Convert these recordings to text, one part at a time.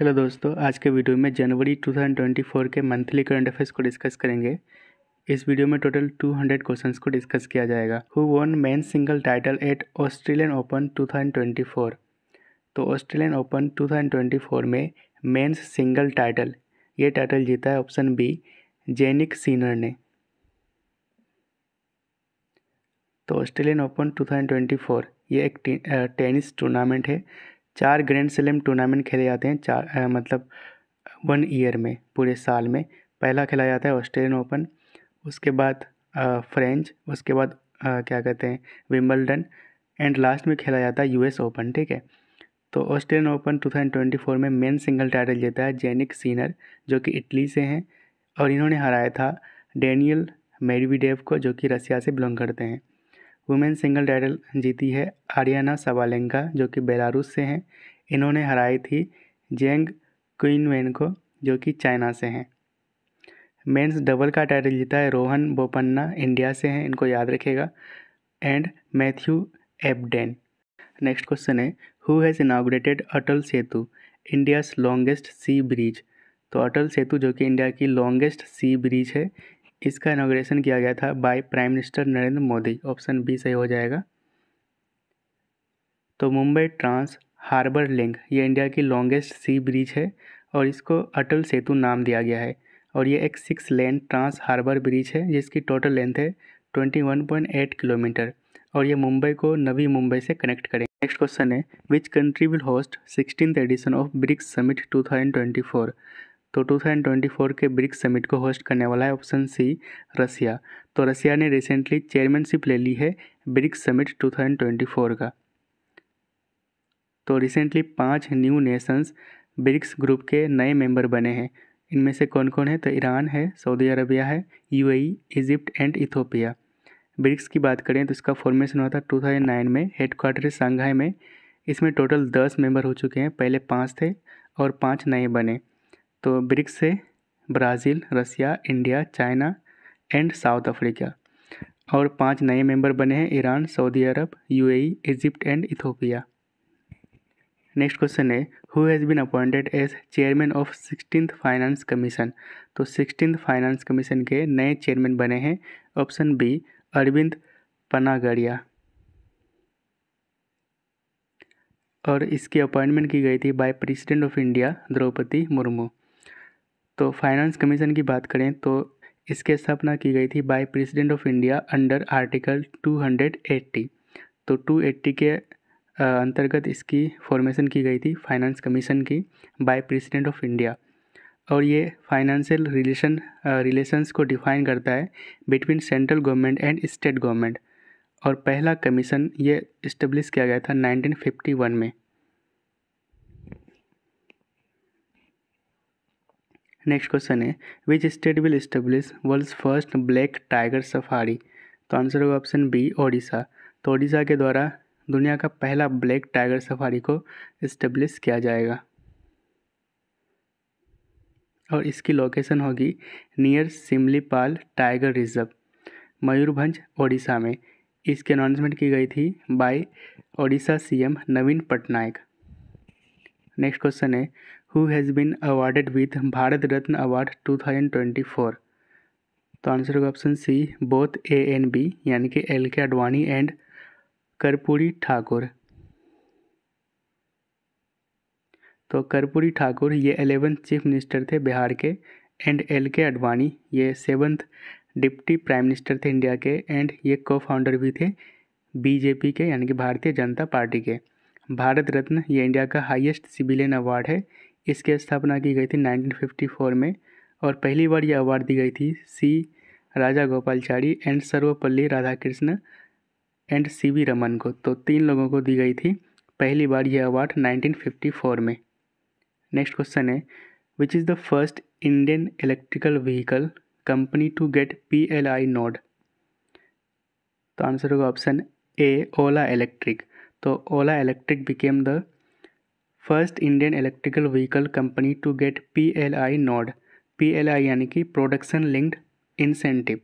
Hello दोस्तों आज के वीडियो में जनवरी 2024 के मंथली करंट अफेयर्स को डिस्कस करेंगे इस वीडियो में टोटल 200 क्वेश्चंस को डिस्कस किया जाएगा who won men single title at Australian Open 2024 तो ऑस्ट्रेलियन ओपन 2024 में मेंस सिंगल टाइटल ये टाइटल जीता है ऑप्शन बी जेनिक सीनर ने तो ऑस्ट्रेलियन ओपन 2024 ये एक टेनिस टूर्नामेंट है चार ग्रैंड स्लैम टूर्नामेंट खेले जाते हैं चार आ, मतलब वन ईयर में पूरे साल में पहला खेला जाता है ऑस्ट्रेलियन ओपन उसके बाद फ्रेंच उसके बाद आ, क्या कहते हैं विम्बलडन एंड लास्ट में खेला जाता है यूएस ओपन ठीक है तो ऑस्ट्रेलियन ओपन 2024 में मेन सिंगल टाइटल जीता है जेनिक सीनर जो कि इटली से हैं और इन्होंने हराया था डेनियल मेरीविडेव को जो कि रसिया से बिलोंग करते हैं वुमेन सिंगल टाइटल जीती है आर्याना सवालेंका जो कि बेलारूस से हैं इन्होंने हराई थी जेंग क्विनवेन को जो कि चाइना से हैं मेंस डबल का टाइटल जीता है रोहन बोपन्ना इंडिया से हैं इनको याद रखेगा and Matthew Ebden next question है who has inaugurated Atal Setu India's longest sea bridge तो अटल सेतु जो कि इंडिया की लॉन्गेस्ट सी ब्रिज है इसका इनोग्रेशन किया गया था by prime minister Narendra Modi option B सही हो जाएगा तो मुंबई ट्रांस हार्बर लिंक ये इंडिया की लॉन्गेस्ट सी ब्रिज है और इसको अटल सेतु नाम दिया गया है और ये एक six lane trans harbour bridge है जिसकी टोटल लेंथ है ट्वेंटी एट किलोमीटर और ये मुंबई को नवी मुंबई से कनेक्ट करें नेक्स्ट क्वेश्चन है which country will host sixteen edition of BRICS summit to तो 2024 के ब्रिक्स समिट को होस्ट करने वाला है ऑप्शन सी रसिया तो रसिया ने रिसेंटली चेयरमैनशिप ले ली है ब्रिक्स समिट 2024 का तो रिसेंटली पांच न्यू नेशंस ब्रिक्स ग्रुप के नए मेंबर बने हैं इनमें से कौन कौन है तो ईरान है सऊदी अरबिया है UAE, Egypt and Ethiopia BRICS की बात करें तो इसका फॉर्मेशन हुआ था टू में हेडक्वार्टर शंघाई में इसमें टोटल दस मेंबर हो चुके हैं पहले पाँच थे और पाँच नए बने तो ब्रिक्स से Brazil Russia India China and South Africa और पांच नए मेंबर बने हैं Iran Saudi Arab UAE, Egypt and Ethiopia next question है who has been appointed as chairman of sixteen finance commission तो सिक्सटीन फाइनेंस कमीशन के नए चेयरमैन बने हैं ऑप्शन बी अरविंद पनागड़िया और इसकी अपॉइंटमेंट की गई थी by president of India Droupadi Murmu तो फाइनेंस कमीशन की बात करें तो इसके स्थापना की गई थी by president of India under article 280 तो 280 के अंतर्गत इसकी फॉर्मेशन की गई थी फाइनेंस कमीशन की बाय प्रेसिडेंट ऑफ इंडिया और ये फाइनेंशियल रिलेशन रिलेशंस को डिफाइन करता है between central government and state government और पहला कमीशन ये इस्टेब्लिश किया गया था 1951 में नेक्स्ट क्वेश्चन है which state will establish world first black tiger safari तो आंसर होगा ऑप्शन बी ओडिशा तो ओडिशा के द्वारा दुनिया का पहला ब्लैक टाइगर सफारी को इस्टेब्लिश किया जाएगा और इसकी लोकेशन होगी near Similipal tiger reserve Mayurbhanj Odisha में इसकी अनाउंसमेंट की गई थी by Odisha CM Naveen Patnaik next question है who has been awarded with Bharat Ratna award 2024 तो आंसर होगा option C both A and B यानी कि एल के आडवाणी एंड कर्पूरी ठाकुर तो कर्पूरी ठाकुर ये एलेवेंथ चीफ मिनिस्टर थे बिहार के एंड एल के अडवाणी ये सेवन्थ डिप्टी प्राइम मिनिस्टर थे इंडिया के एंड ये को फाउंडर भी थे बीजेपी के यानी कि भारतीय जनता पार्टी के भारत रत्न ये इंडिया का हाईएस्ट सिविलियन अवार्ड है इसकी स्थापना की गई थी 1954 में और पहली बार यह अवार्ड दी गई थी C Rajagopalachari and Sarvepalli Radhakrishna and C V Raman को तो तीन लोगों को दी गई थी पहली बार यह अवार्ड 1954 में नेक्स्ट क्वेश्चन है which is the first Indian electrical vehicle company to get P L I nod तो आंसर होगा ऑप्शन ए ओला इलेक्ट्रिक तो Ola electric became the first Indian electrical vehicle company to get P L I nod P L I यानी कि production linked incentive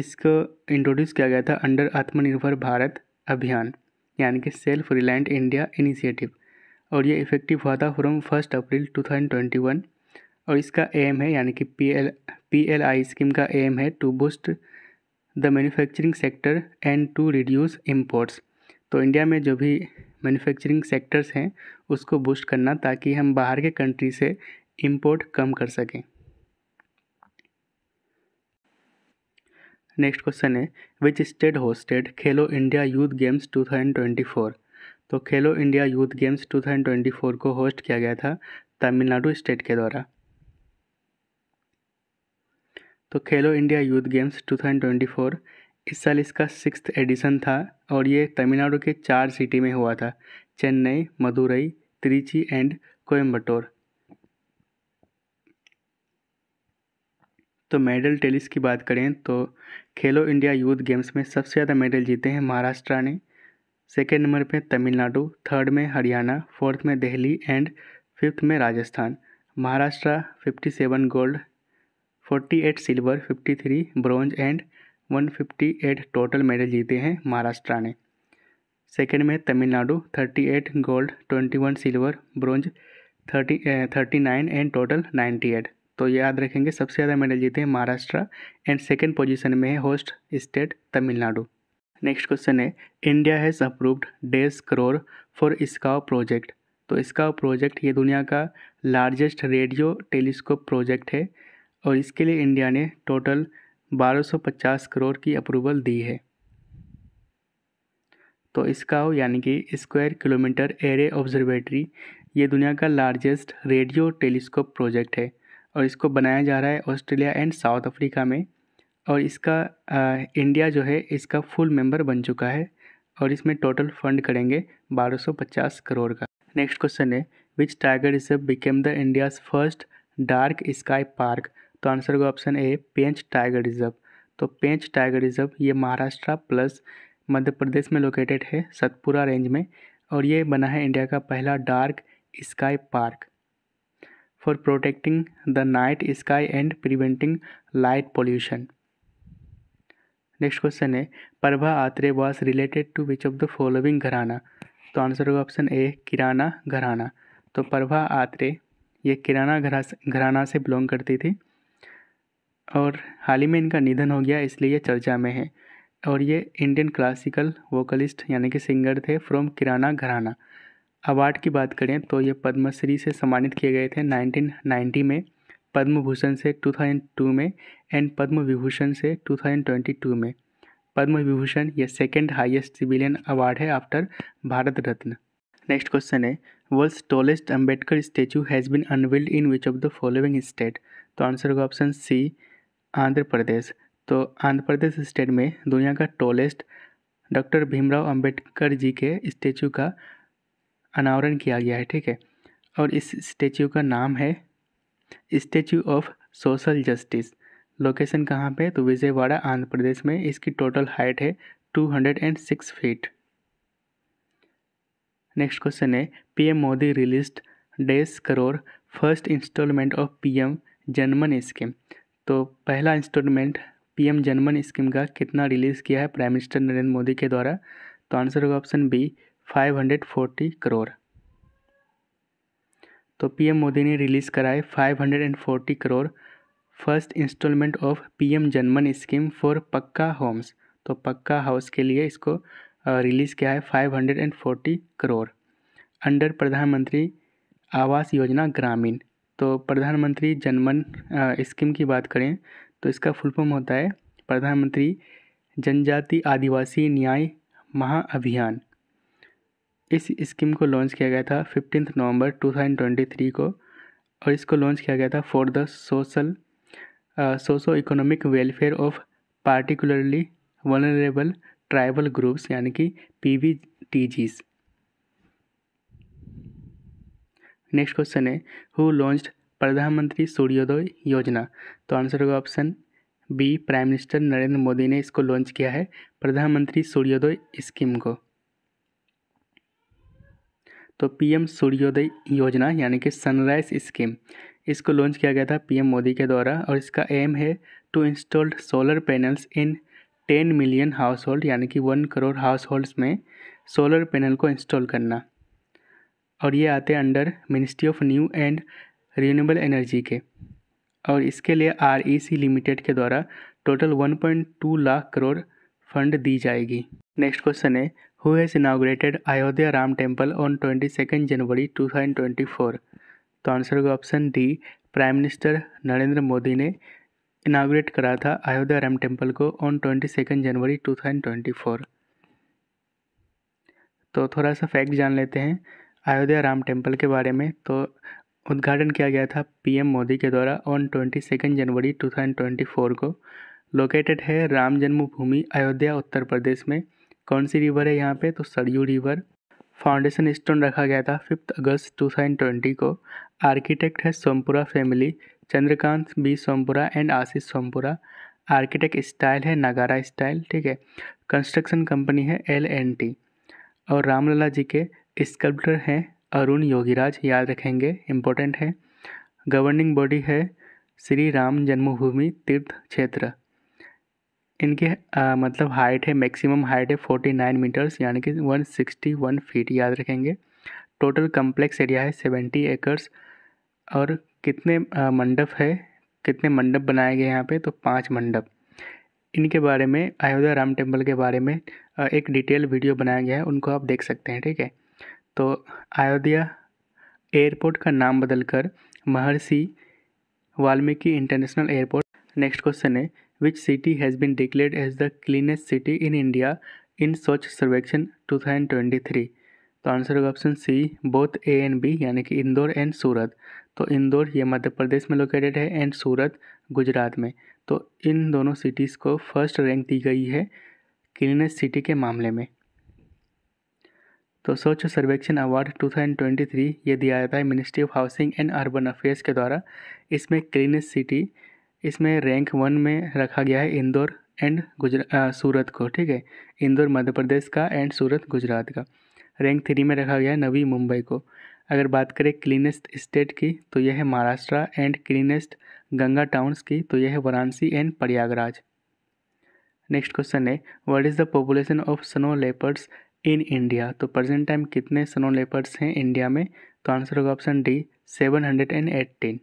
इसको introduce किया गया था under आत्मनिर्भर भारत अभियान यानी कि सेल्फ रिलायंट इंडिया इनिशिएटिव और ये इफ़ेक्टिव हुआ था फ्रॉम फर्स्ट अप्रैल 2021 और इसका एम है यानी कि P L P L I scheme का एम है to boost the manufacturing sector and to reduce imports तो इंडिया में जो भी मैन्युफैक्चरिंग सेक्टर्स हैं उसको बूस्ट करना ताकि हम बाहर के कंट्री से इंपोर्ट कम कर सकें नेक्स्ट क्वेश्चन है which state hosted Khelo India youth games 2024 तो खेलो इंडिया यूथ गेम्स 2024 को होस्ट किया गया था तमिलनाडु स्टेट के द्वारा तो खेलो इंडिया यूथ गेम्स 2024 इस साल इसका सिक्स एडिशन था और ये तमिलनाडु के चार सिटी में हुआ था चेन्नई मदुरई त्रिची एंड कोयम्बटोर तो मेडल टेलिस की बात करें तो खेलो इंडिया यूथ गेम्स में सबसे ज़्यादा मेडल जीते हैं महाराष्ट्र ने सेकेंड नंबर पे तमिलनाडु थर्ड में हरियाणा फोर्थ में दिल्ली एंड फिफ्थ में Rajasthan Maharashtra 57 gold 48 silver 53 bronze and 158 total medal जीते हैं महाराष्ट्र ने सेकेंड में Tamil Nadu 38 gold 21 silver bronze 30 39 and total 98 तो याद रखेंगे सबसे ज़्यादा मेडल जीते हैं महाराष्ट्र एंड सेकेंड पोजीशन में है host state Tamil Nadu next question है इंडिया हैज़ अप्रूव्ड डेज करोर फॉर इसका प्रोजेक्ट तो इसका प्रोजेक्ट ये दुनिया का लार्जेस्ट रेडियो टेलीस्कोप प्रोजेक्ट है और इसके लिए इंडिया ने टोटल 1250 करोड़ की अप्रूवल दी है तो इसकाओ यानी कि स्क्वायर किलोमीटर एरे ऑब्जर्वेटरी ये दुनिया का लार्जेस्ट रेडियो टेलीस्कोप प्रोजेक्ट है और इसको बनाया जा रहा है ऑस्ट्रेलिया एंड साउथ अफ्रीका में और इसका आ, इंडिया जो है इसका फुल मेंबर बन चुका है और इसमें टोटल फंड करेंगे 1250 करोड़ का नेक्स्ट क्वेश्चन है which tiger reserve became the India's first dark sky park तो आंसर होगा option A Pench tiger reserve तो पेंच टाइगर रिजर्व ये महाराष्ट्र प्लस मध्य प्रदेश में लोकेटेड है सतपुरा रेंज में और ये बना है इंडिया का पहला dark sky park for protecting the night sky and preventing light pollution next question है Prabha Atre was related to which of the following gharana तो आंसर होगा ऑप्शन ए किराना घराना तो प्रभा आत्रे ये किराना घरा घराना से बिलोंग करती थी और हाल ही में इनका निधन हो गया इसलिए ये चर्चा में है और ये इंडियन क्लासिकल वोकलिस्ट यानी कि सिंगर थे फ्रॉम किराना घराना अवार्ड की बात करें तो ये पद्मश्री से सम्मानित किए गए थे 1990 में पद्म भूषण से 2002 में एंड पद्म विभूषण से 2022 में पद्म विभूषण यह सेकेंड हाईएस्ट सिविलियन अवार्ड है after Bharat Ratna next question है world tallest Ambedkar statue has been unveiled in which of the following state तो आंसर होगा ऑप्शन सी आंध्र प्रदेश तो आंध्र प्रदेश स्टेट में दुनिया का टोलेस्ट डॉक्टर भीमराव अंबेडकर जी के स्टेचू का अनावरण किया गया है ठीक है और इस स्टेचू का नाम है statue of social justice location कहाँ पे तो विजयवाड़ा आंध्र प्रदेश में इसकी टोटल हाइट है two six feet next question है PM Modi releases crore first instalment of PM Janman scheme तो पहला इंस्टॉलमेंट पीएम जनमन स्कीम का कितना रिलीज़ किया है प्राइम मिनिस्टर नरेंद्र मोदी के द्वारा तो आंसर होगा ऑप्शन बी 540 करोड़ तो पीएम मोदी ने रिलीज़ कराए 540 crore first instalment of PM Janman scheme for pucca homes तो पक्का हाउस के लिए इसको रिलीज़ किया है 540 करोड़ अंडर प्रधानमंत्री आवास योजना ग्रामीण तो प्रधानमंत्री जनमन स्कीम की बात करें तो इसका फुल फॉर्म होता है प्रधानमंत्री जनजाति आदिवासी न्याय महाअभियान इस स्कीम को लॉन्च किया गया था फिफ्टीन नवंबर 2023 को और इसको लॉन्च किया गया था for the social socio economic welfare of particularly vulnerable tribal groups यानी कि P V T Gs next question है हु लॉन्च्ड प्रधानमंत्री सूर्योदय योजना तो आंसर होगा option B prime minister Narendra Modi ने इसको लॉन्च किया है प्रधानमंत्री सूर्योदय स्कीम को तो पीएम सूर्योदय योजना यानी कि सनराइज स्कीम इसको लॉन्च किया गया था पीएम मोदी के द्वारा और इसका एम है to installed solar panels in ten million household यानी कि वन करोड़ हाउस होल्ड्स में सोलर पैनल को इंस्टॉल करना और ये आते हैं under ministry of new and renewable energy के और इसके लिए आर लिमिटेड के द्वारा टोटल 1.2 लाख करोड़ फंड दी जाएगी नेक्स्ट क्वेश्चन है who has inaugurated Ayodhya Ram temple on twenty second January two thousand twenty four तो आंसर होगा option D prime minister Narendra Modi ने इनाग्रेट करा था अयोध्या राम टेम्पल को on twenty second January two thousand twenty four तो थोड़ा सा फैक्ट जान लेते हैं अयोध्या राम टेम्पल के बारे में तो उद्घाटन किया गया था पीएम मोदी के द्वारा on twenty second January two thousand twenty four को लोकेटेड है राम जन्मभूमि अयोध्या उत्तर प्रदेश में कौन सी रिवर है यहाँ पे तो सरयू रिवर फाउंडेशन स्टोन रखा गया था fifth August two thousand twenty को आर्किटेक्ट है Sompura family Chandrakant B Sompura and Ashish Sompura architect style है नगारा स्टाइल ठीक है कंस्ट्रक्शन कंपनी है एल एंड टी और रामलला जी के स्कल्प्टर हैं अरुण योगीराज याद रखेंगे इम्पोर्टेंट है गवर्निंग बॉडी है श्री राम जन्मभूमि तीर्थ क्षेत्र इनके आ, मतलब हाइट है मैक्सिमम हाइट है फोर्टी नाइन मीटर्स यानी कि वन सिक्सटी वन फीट याद रखेंगे टोटल कम्प्लेक्स एरिया है सेवेंटी एकर्स और कितने आ, मंडप है कितने मंडप बनाए गए यहाँ पे तो पांच मंडप इनके बारे में अयोध्या राम टेम्पल के बारे में एक डिटेल वीडियो बनाया गया है उनको आप देख सकते हैं ठीक है तो अयोध्या एयरपोर्ट का नाम बदलकर Maharshi Valmiki international airport next question है which city has been declared as the cleanest city in India in Swachh Survekshan 2023 तो आंसर होगा option C both A and B यानी कि इंदौर एंड सूरत तो इंदौर ये मध्य प्रदेश में लोकेटेड है एंड सूरत गुजरात में तो इन दोनों सिटीज़ को फर्स्ट रैंक दी गई है क्लीनेस्ट सिटी के मामले में तो स्वच्छ सर्वेक्षण अवार्ड 2023 ये दिया जाता है ministry of housing and urban affairs के द्वारा इसमें क्लीनेस्ट सिटी इसमें रैंक वन में रखा गया है इंदौर एंड गुजरा सूरत को ठीक है इंदौर मध्य प्रदेश का एंड सूरत गुजरात का रैंक थ्री में रखा गया है नवी मुंबई को अगर बात करें क्लीनेस्ट स्टेट की तो यह है Maharashtra and cleanest Ganga towns की तो यह है Varanasi and Prayagraj next question है what is the population of snow leopards in India तो प्रेजेंट टाइम कितने स्नो लेपर्ड्स हैं इंडिया में तो आंसर होगा option D seven hundred and eighteen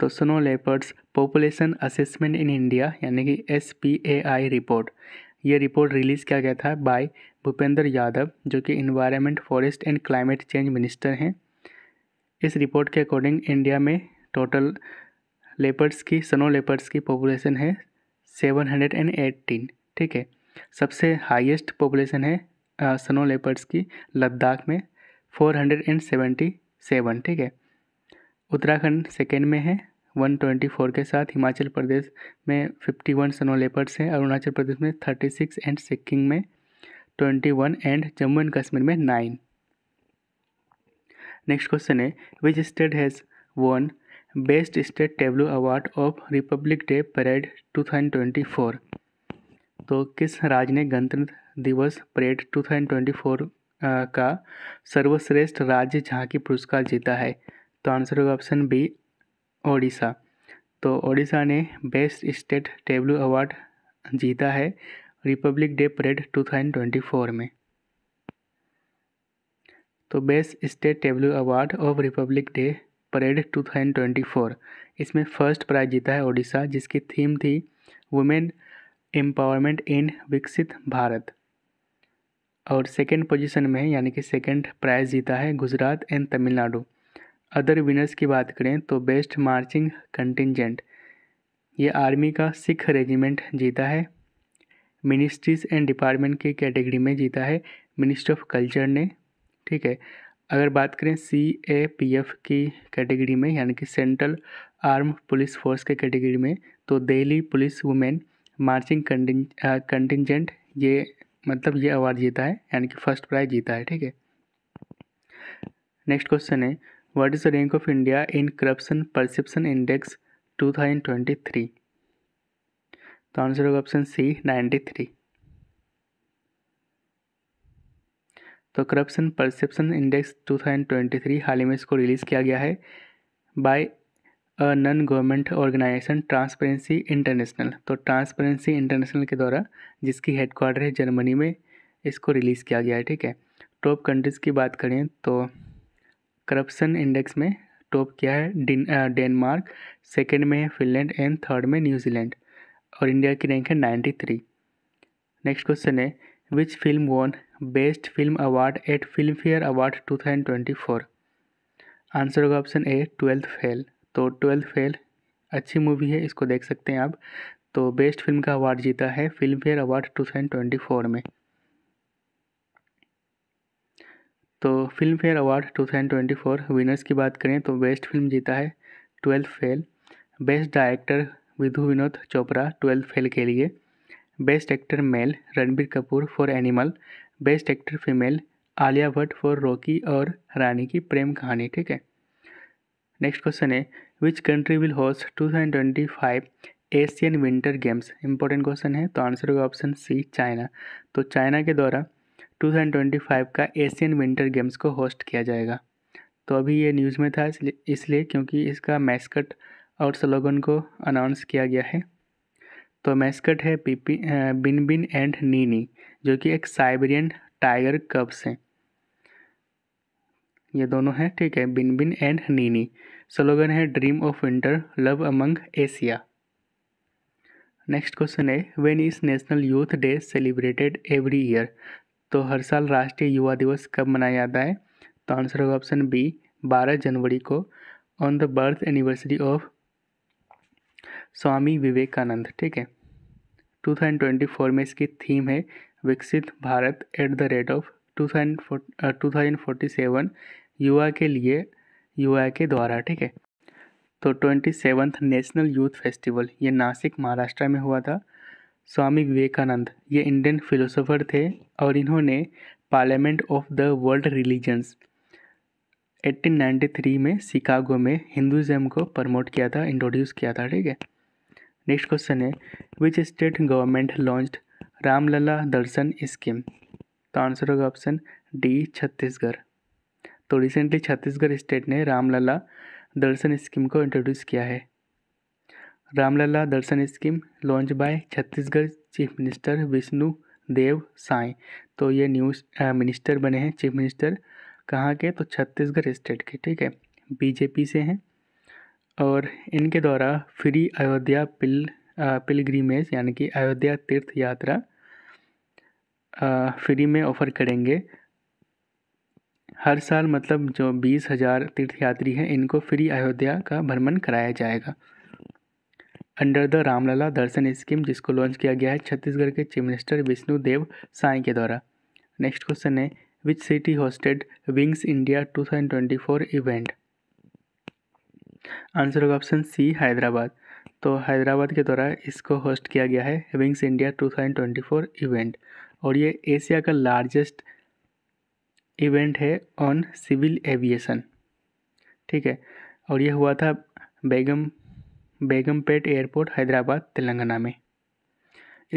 तो snow leopards population assessment in India यानी कि S P A I report ये रिपोर्ट रिलीज़ किया गया था बाय भूपेंद्र यादव जो कि environment forest and climate change minister हैं इस रिपोर्ट के अकॉर्डिंग इंडिया में टोटल लेपर्ड्स की स्नो लेपर्ड्स की पॉपुलेशन है सेवन हंड्रेड एंड एट्टीन ठीक है सबसे हाईएस्ट पॉपुलेशन है स्नो लेपर्ड्स की लद्दाख में 477 ठीक है उत्तराखंड सेकेंड में है 124 के साथ हिमाचल प्रदेश में 51 स्नो लेपर्ड्स हैं अरुणाचल प्रदेश में 36 एंड सिक्किम में 21 एंड जम्मू एंड कश्मीर में 9 नेक्स्ट क्वेश्चन है which state has tableau award of republic day parade two thousand twenty 2024 तो किस राज्य ने गणतंत्र दिवस परेड 2024 का सर्वश्रेष्ठ राज्य झांकी पुरस्कार जीता है तो आंसर होगा ऑप्शन बी ओडिशा तो ओडिशा ने बेस्ट स्टेट टेबलू अवार्ड जीता है रिपब्लिक डे परेड 2024 में तो best state tableau award of republic day parade 2024 इसमें फर्स्ट प्राइज जीता है ओडिशा जिसकी थीम थी वुमेन एम्पावरमेंट इन विकसित भारत और सेकेंड पोजिशन में यानी कि सेकेंड प्राइज़ जीता है Gujarat and Tamil Nadu other winners की बात करें तो बेस्ट मार्चिंग कंटिजेंट ये आर्मी का सिख रेजिमेंट जीता है मिनिस्ट्रीज एंड डिपार्टमेंट की कैटेगरी में जीता है मिनिस्ट्री ऑफ कल्चर ने ठीक है अगर बात करें सी ए पी एफ की कैटेगरी में यानी कि सेंट्रल आर्म पुलिस फोर्स के कैटेगरी में तो Delhi police women marching contingent uh, ये मतलब ये अवार्ड जीता है यानी कि फर्स्ट प्राइज जीता है ठीक है नेक्स्ट क्वेश्चन है what is the rank of India in corruption perception index 2023 तो आंसर होगा ऑप्शन सी 93 तो करप्शन परसेप्शन इंडेक्स 2023 हाल ही में इसको रिलीज़ किया गया है by non government organisation transparency international तो ट्रांसपेरेंसी इंटरनेशनल के द्वारा जिसकी हेडक्वार्टर है जर्मनी में इसको रिलीज़ किया गया है ठीक है टॉप कंट्रीज़ की बात करें तो करप्शन इंडेक्स में टॉप क्या है डेनमार्क सेकेंड में है फिनलैंड एंड थर्ड में न्यूजीलैंड और इंडिया की रैंक है नाइन्टी थ्री नेक्स्ट क्वेश्चन है which film won best film award at Filmfare award two thousand twenty four answer होगा ऑप्शन ए ट्वेल्थ फेल तो twelfth fail अच्छी movie है इसको देख सकते हैं आप तो बेस्ट फिल्म का अवार्ड जीता है Filmfare award two thousand twenty four में तो Filmfare award two thousand twenty four winners की बात करें तो बेस्ट फिल्म जीता है twelfth fail best director Vidhu Vinod Chopra twelfth fail के लिए best actor male Ranbir Kapoor for Animal best actor female Alia Bhatt for Rocky और रानी की प्रेम कहानी ठीक है नेक्स्ट क्वेश्चन है which country will host two thousand twenty five Asian winter games important question है तो आंसर होगा ऑप्शन सी चाइना तो चाइना के द्वारा टू थाउजेंड ट्वेंटी फाइव का एशियन विंटर गेम्स को होस्ट किया जाएगा तो अभी ये न्यूज़ में था इसलिए क्योंकि इसका मैस्कट और स्लोगन को अनाउंस किया गया है तो मैस्कट है पीपी बिन बिन एंड नीनी जो कि एक साइबेरियन टाइगर कब्स हैं ये दोनों हैं ठीक है Bin Bin and Nini slogan है dream of winter love among Asia next question है when is national youth day celebrated every year तो हर साल राष्ट्रीय युवा दिवस कब मनाया जाता है तो आंसर होगा ऑप्शन बी 12 जनवरी को on the birth anniversary of Swami Vivekananda ठीक है 2024 में इसकी थीम है Viksit Bharat at the rate of two thousand युवा के लिए यू के द्वारा ठीक है तो twenty seventh national youth festival ये नासिक महाराष्ट्र में हुआ था स्वामी विवेकानंद ये इंडियन फिलोसोफर थे और इन्होंने parliament of the world religions 1893 में शिकागो में हिंदुज़म को प्रमोट किया था इंट्रोड्यूस किया था ठीक है नेक्स्ट क्वेश्चन है which state government launch Ramlala Darshan scheme तो आंसर होगा ऑप्शन डी छत्तीसगढ़ तो रिसेंटली छत्तीसगढ़ स्टेट ने रामलला दर्शन स्कीम को इंट्रोड्यूस किया है Ramlala Darshan scheme launch by Chhattisgarh chief minister Vishnu Deo Sai तो ये न्यूज मिनिस्टर बने हैं चीफ मिनिस्टर कहाँ के तो छत्तीसगढ़ स्टेट के ठीक है बीजेपी से हैं और इनके द्वारा फ्री अयोध्या पिल पिलग्रीमेज यानी कि अयोध्या तीर्थ यात्रा फ्री में ऑफ़र करेंगे हर साल मतलब जो बीस हज़ार तीर्थयात्री हैं इनको फ्री अयोध्या का भ्रमण कराया जाएगा under the Ramlala Darshan scheme जिसको लॉन्च किया गया है छत्तीसगढ़ के चीफ मिनिस्टर विष्णु देव साई के द्वारा नेक्स्ट क्वेश्चन है which city hosted wings India 2024 event answer होगा ऑप्शन सी हैदराबाद तो हैदराबाद के द्वारा इसको होस्ट किया गया है विंग्स इंडिया 2024 इवेंट और ये एशिया का लार्जेस्ट इवेंट है ऑन सिविल एविएशन ठीक है और यह हुआ था बेगम बेगमपेट एयरपोर्ट हैदराबाद तेलंगाना में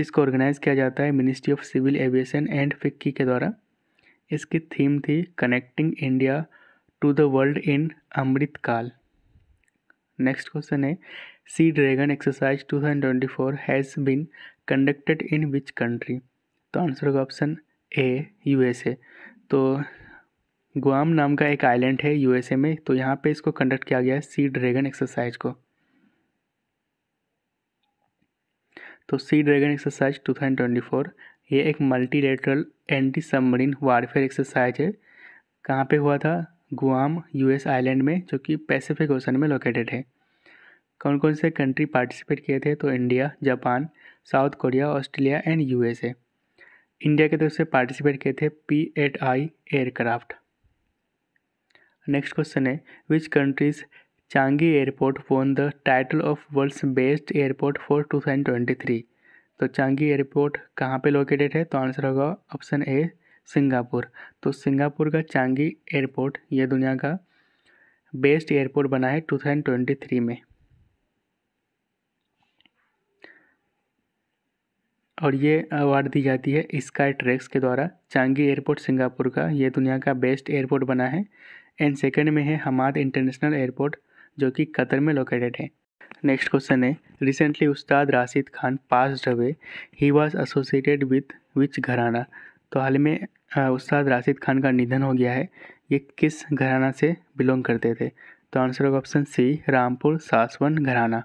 इसको ऑर्गेनाइज़ किया जाता है ministry of civil aviation and FICCI के द्वारा इसकी थीम थी connecting India to the world in Amrit Kaal next question है sea dragon exercise 2024 has been conducted in which country तो आंसर होगा ऑप्शन ए यूएसए तो गुआम नाम का एक आइलैंड है यूएसए में तो यहाँ पे इसको कंडक्ट किया गया है सी ड्रैगन एक्सरसाइज को तो सी ड्रैगन एक्सरसाइज 2024 ये एक multilateral anti submarine warfare exercise है कहाँ पे हुआ था गुआम यूएस आइलैंड में जो कि पैसिफिक ओशन में लोकेटेड है कौन कौन से कंट्री पार्टिसिपेट किए थे तो India Japan South Korea Australia and USA India की तरफ से पार्टिसिपेट किए थे P eight I aircraft next question है which countries Changi airport won the title of world's best airport for two thousand twenty three तो Changi airport कहाँ पे located है तो आंसर होगा ऑप्शन ए सिंगापुर तो सिंगापुर का चांगी एयरपोर्ट यह दुनिया का बेस्ट एयरपोर्ट बना है टू थाउजेंड ट्वेंटी थ्री में और ये अवार्ड दी जाती है स्काई ट्रैक्स के द्वारा चांगी एयरपोर्ट सिंगापुर का ये दुनिया का बेस्ट एयरपोर्ट बना है एंड सेकेंड में है हमाद इंटरनेशनल एयरपोर्ट जो कि कतर में लोकेटेड है नेक्स्ट क्वेश्चन है recently Ustad Rashid Khan pass away he was associated with which gharana तो हाल में उस्ताद राशिद खान का निधन हो गया है ये किस घराना से बिलोंग करते थे तो आंसर होगा ऑप्शन सी रामपुर सासवन घराना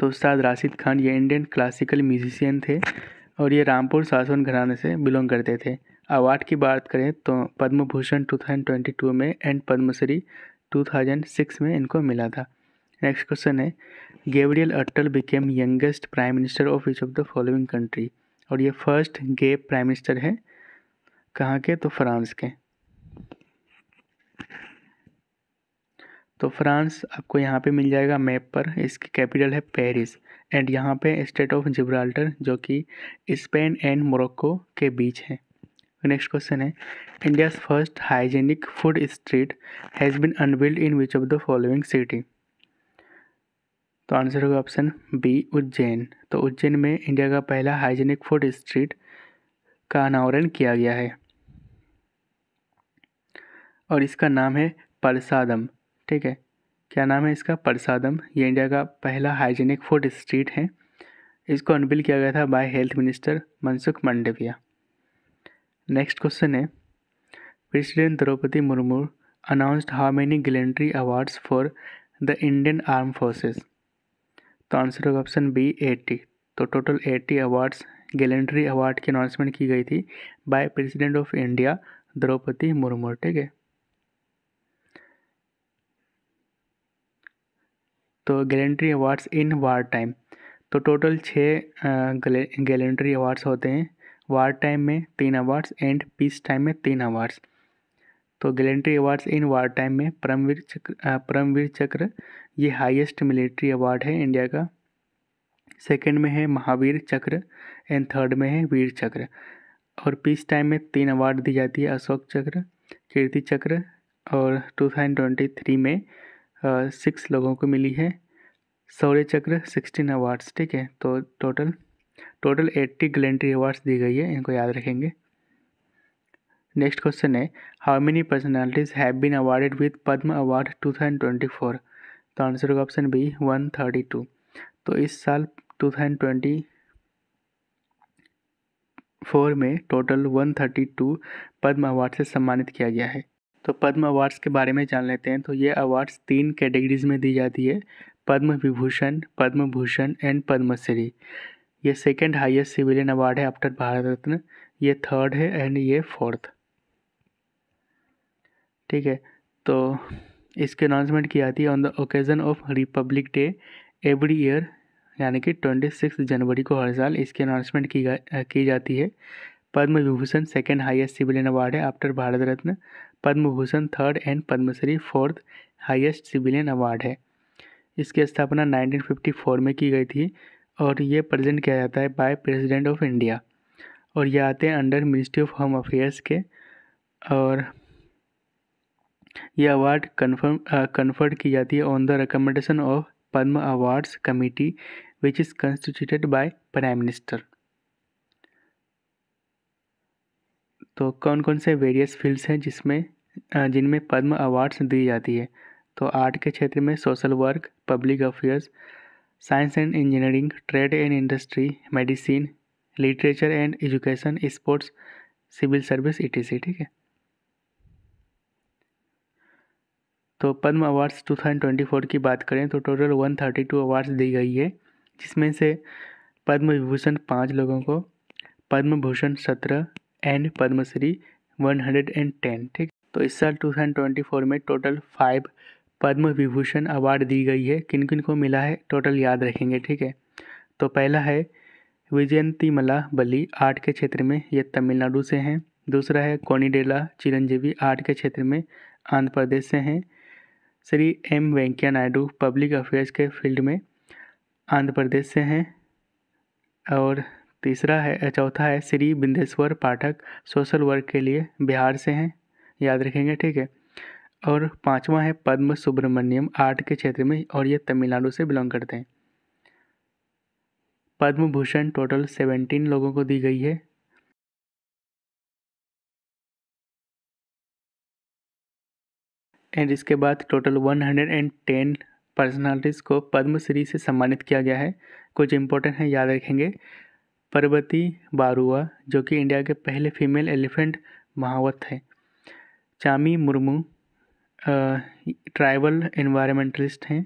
तो उस्ताद राशिद खान ये इंडियन क्लासिकल म्यूजिशियन थे और ये रामपुर सासवन घराने से बिलोंग करते थे अवार्ड की बात करें तो पद्म भूषण टू में एंड पद्मश्री 2006 में इनको मिला था नेक्स्ट क्वेश्चन है Gabriel Attal became youngest prime minister of each of the following country और ये फर्स्ट गे प्राइम मिनिस्टर हैं कहाँ के तो फ्रांस के तो फ्रांस आपको यहाँ पे मिल जाएगा मैप पर इसकी कैपिटल है पेरिस एंड यहाँ पे स्टेट ऑफ जिब्राल्टर जो कि स्पेन एंड मोरक्को के बीच है नेक्स्ट क्वेश्चन है India's first hygienic food street has been unveiled in which of the following city तो आंसर होगा ऑप्शन बी उज्जैन तो उज्जैन में इंडिया का पहला हाइजीनिक फूड स्ट्रीट का अनावरण किया गया है और इसका नाम है परसादम ठीक है क्या नाम है इसका प्रसादम ये इंडिया का पहला हाइजीनिक फूड स्ट्रीट है इसको अनबिल किया गया था by health minister Mansukh Mandaviya next question है president Droupadi Murmu announced how many gallantry awards for the Indian arm forces तो आंसर होगा ऑप्शन बी एट्टी तो total eighty awards gallantry award की अनाउंसमेंट की गई थी by president of India Droupadi Murmu ठीक है तो gallantry awards in war time तो टोटल छः गैलेंट्री अवार्ड्स होते हैं वार टाइम में तीन अवार्ड्स एंड पीस टाइम में तीन अवार्ड्स तो gallantry awards in war time में परमवीर चक्र परमवीर चक्र ये हाईएस्ट मिलिट्री अवार्ड है इंडिया का सेकंड में है महावीर चक्र एंड थर्ड में है वीर चक्र और पीस टाइम में तीन अवार्ड दी जाती है अशोक चक्र कीर्ति चक्र और टू थाउजेंड ट्वेंटी थ्री में सिक्स लोगों को मिली है सौर्य चक्र सिक्सटीन अवार्ड्स ठीक है तो total total eighty gallantry awards दी गई है इनको याद रखेंगे नेक्स्ट क्वेश्चन है how many personalities have been awarded with Padma award 2024 तो आंसर होगा ऑप्शन बी 132 तो इस साल 2024 में टोटल 132 पद्म अवार्ड से सम्मानित किया गया है तो पद्म अवार्ड्स के बारे में जान लेते हैं तो ये अवार्ड्स तीन कैटेगरीज में दी जाती है पद्म विभूषण पद्म भूषण एंड पद्मश्री ये सेकेंड हाइस्ट सिविलियन अवार्ड है आफ्टर भारत रत्न ये थर्ड है एंड ये फोर्थ ठीक है तो इसके अनाउंसमेंट की जाती है on the occasion of republic day every year यानी कि ट्वेंटी सिक्स जनवरी को हर साल इसकी अनाउंसमेंट की की जाती है Padma Vibhushan second highest civilian award है after Bharat Ratna Padma Bhushan third and Padma Shri fourth highest civilian award है इसकी स्थापना 1954 में की गई थी और ये प्रेजेंट किया जाता है बाय प्रेसिडेंट ऑफ इंडिया और ये आते हैं under ministry of home affairs के और यह अवार्ड कन्फर्म कन्फर्ड की जाती है on the recommendation of Padma awards committee which is constituted by prime minister तो कौन कौन से वेरियस फील्ड्स हैं जिसमें जिनमें पद्म अवार्ड्स दी जाती है तो आर्ट के क्षेत्र में social work public affairs science and engineering trade and industry medicine literature and education sports civil service ई ठीक है तो पद्म अवार्ड्स 2024 की बात करें तो टोटल 132 अवार्ड्स दी गई है जिसमें से पद्म विभूषण पाँच लोगों को पद्म भूषण सत्रह एंड पद्मश्री 110 ठीक तो इस साल 2024 में total five Padma Vibhushan award दी गई है किन किन को मिला है टोटल याद रखेंगे ठीक है तो पहला है विजयंतीमला बली आर्ट के क्षेत्र में ये तमिलनाडु से हैं दूसरा है कोनीडेला चिरंजीवी आर्ट के क्षेत्र में आंध्र प्रदेश से हैं Shri M Venkaiah Naidu public affairs के फील्ड में आंध्र प्रदेश से हैं और तीसरा है चौथा है श्री बिंदेश्वर पाठक सोशल वर्क के लिए बिहार से हैं याद रखेंगे ठीक है और पांचवा है पद्म सुब्रमण्यम आर्ट के क्षेत्र में और ये तमिलनाडु से बिलोंग करते हैं पद्म भूषण टोटल सेवेंटीन लोगों को दी गई है एंड इसके बाद total one hundred and ten personalities को पद्मश्री से सम्मानित किया गया है कुछ इंपॉर्टेंट हैं याद रखेंगे पर्वती बारुआ जो कि इंडिया के पहले फीमेल एलिफेंट महावत हैं चामी मुर्मू ट्राइबल इन्वायरमेंटलिस्ट हैं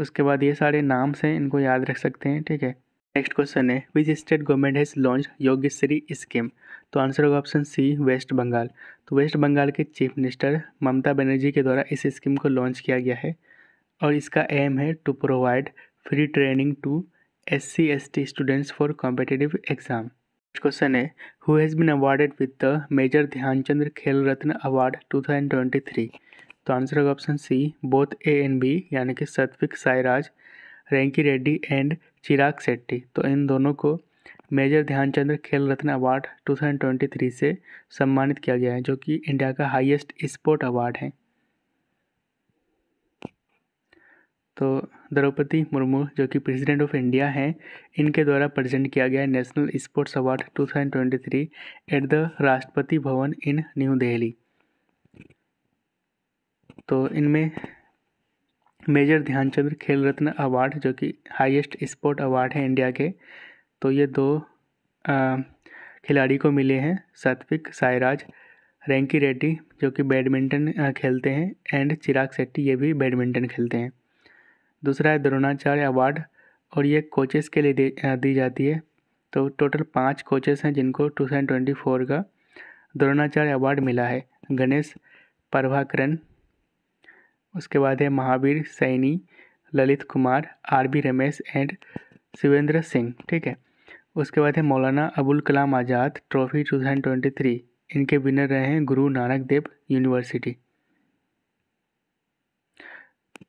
उसके बाद ये सारे नाम्स हैं इनको याद रख सकते हैं ठीक है नेक्स्ट क्वेश्चन है which state government has launch Yogeshwari scheme तो आंसर होगा ऑप्शन सी वेस्ट बंगाल तो वेस्ट बंगाल के चीफ मिनिस्टर ममता बनर्जी के द्वारा इस स्कीम को लॉन्च किया गया है और इसका एम है to provide free training to S C S T students for competitive exam question है who has been awarded with the major Dhyanchandra Khel Ratna award 2023 तो आंसर होगा option C both A and B यानी कि सत्विक साईराज रेंकी रेड्डी एंड चिराग शेट्टी तो इन दोनों को major Dhyanchandra Khel Ratna award 2023 से सम्मानित किया गया है जो कि इंडिया का हाईएस्ट स्पोर्ट अवार्ड है तो द्रौपदी मुर्मू जो कि प्रेसिडेंट ऑफ इंडिया हैं इनके द्वारा प्रेजेंट किया गया national sports award 2023 at the Rashtrapati Bhavan in new Delhi तो इनमें मेजर ध्यानचंद खेल रत्न अवार्ड जो कि हाईएस्ट स्पोर्ट अवार्ड है इंडिया के तो ये दो खिलाड़ी को मिले हैं सात्विक सायराज रैंकी रेड्डी जो कि बैडमिंटन खेलते हैं एंड चिराग शेट्टी ये भी बैडमिंटन खेलते हैं दूसरा है द्रोणाचार्य अवार्ड और ये कोचेस के लिए दी जाती है तो टोटल पाँच कोचेस हैं जिनको टू थाउजेंड ट्वेंटी फोर का द्रोणाचार्य अवार्ड मिला है गणेश प्रभाकरण उसके बाद है Mahavir Saini Lalit Kumar R B Ramesh and Shivendra Singh ठीक है उसके बाद है Maulana Abul Kalam Azad trophy two thousand twenty three इनके विनर रहे हैं गुरु नानक देव यूनिवर्सिटी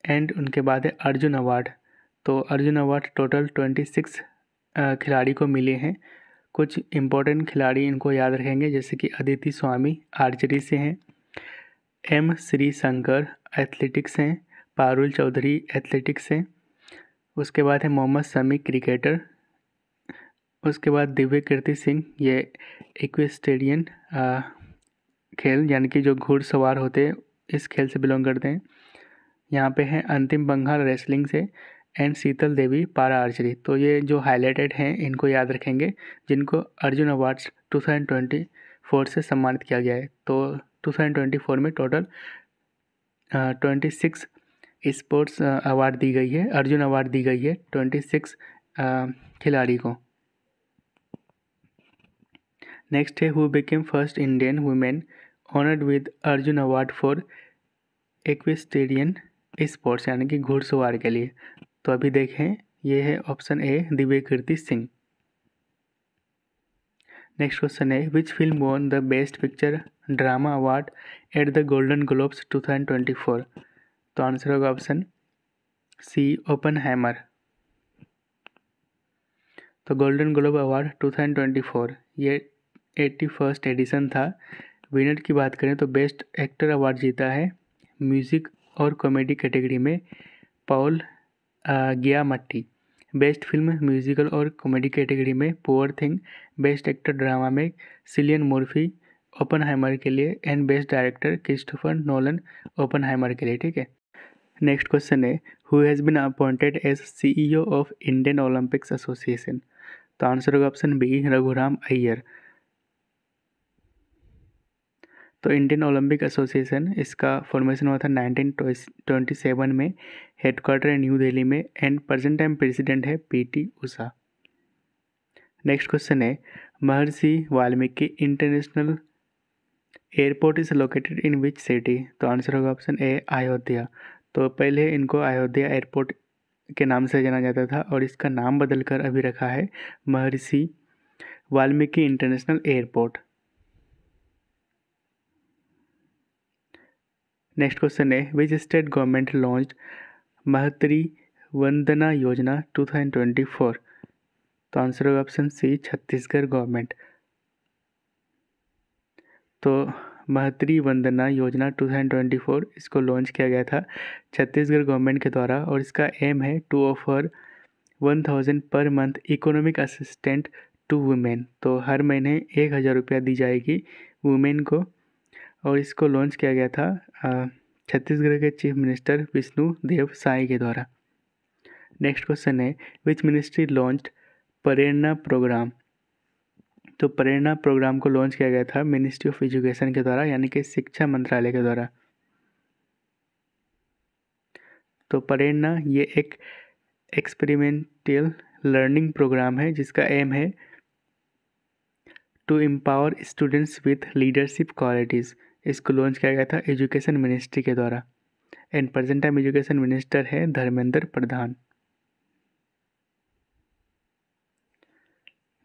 एंड उनके बाद है अर्जुन अवार्ड तो Arjun award total twenty six खिलाड़ी को मिले हैं कुछ इम्पोर्टेंट खिलाड़ी इनको याद रखेंगे जैसे कि अदिति स्वामी आर्चरी से हैं एम श्री शंकर एथलेटिक्स हैं पारुल चौधरी एथलेटिक्स हैं उसके बाद है मोहम्मद शमी क्रिकेटर उसके बाद दिव्य कीर्ति सिंह ये इक्वेस्टेडियन खेल यानी कि जो घुड़सवार होते हैं इस खेल से बिलोंग करते हैं यहाँ पे हैं अंतिम बंगाल रेसलिंग से and Sheetal Devi para archery तो ये जो हाईलाइटेड हैं इनको याद रखेंगे जिनको अर्जुन अवार्ड्स 2024 से सम्मानित किया गया है तो 2024 में total twenty six sports award दी गई है अर्जुन अवार्ड दी गई है ट्वेंटी सिक्स खिलाड़ी को नेक्स्ट है who became first Indian women honoured with Arjun award for equestrian sports यानी कि घुड़सवार के लिए तो अभी देखें ये है ऑप्शन ए दिव्य कीर्ति सिंह नेक्स्ट क्वेश्चन है which film won the best picture drama award at the Golden Globes 2024 तो आंसर होगा ऑप्शन सी ओपन हैमर तो गोल्डन ग्लोब अवार्ड 2024 ये एट्टी फर्स्ट एडिशन था विनर की बात करें तो बेस्ट एक्टर अवार्ड जीता है म्यूज़िक और कॉमेडी कैटेगरी में Paul Giamatti best film musical और कॉमेडी कैटेगरी में poor thing best actor drama में सिलियन मोर्फी ओपन के लिए and best director Christopher Nolan Oppenheimer के लिए ठीक है नेक्स्ट क्वेश्चन है who has been appointed as CEO of Indian Olympics Association तो आंसर होगा ऑप्शन बी रघुराम अय्यर तो इंडियन ओलंपिक एसोसिएशन इसका फॉर्मेशन हुआ था नाइनटीन ट्वेंटी सेवन में हेडक्वार्टर है न्यू दिल्ली में एंड प्रेजेंट टाइम प्रेसिडेंट है P T Usha next question है Maharshi Valmiki international airport is located in which city तो आंसर होगा ऑप्शन ए अयोध्या तो पहले इनको अयोध्या एयरपोर्ट के नाम से जाना जाता था और इसका नाम बदलकर अभी रखा है Maharshi Valmiki international airport next question है which state government launch Mahtari Vandana Yojana 2024 तो आंसर होगा ऑप्शन सी छत्तीसगढ़ गवर्नमेंट तो महत्री वंदना योजना 2024 इसको लॉन्च किया गया था छत्तीसगढ़ गवर्नमेंट के द्वारा और इसका एम है to offer one thousand per month economic assistant to women तो हर महीने एक हज़ार रुपया दी जाएगी वुमेन को और इसको लॉन्च किया गया था छत्तीसगढ़ के चीफ मिनिस्टर विष्णु देव साई के द्वारा नेक्स्ट क्वेश्चन है which ministry launch Prerana programme तो प्रेरणा प्रोग्राम को लॉन्च किया गया था मिनिस्ट्री ऑफ एजुकेशन के द्वारा यानी कि शिक्षा मंत्रालय के द्वारा तो प्रेरणा ये एक एक्सपेरिमेंटल लर्निंग प्रोग्राम है जिसका एम है to empower students with leadership qualities इसको लॉन्च किया गया था एजुकेशन मिनिस्ट्री के द्वारा and present time education minister है धर्मेंद्र प्रधान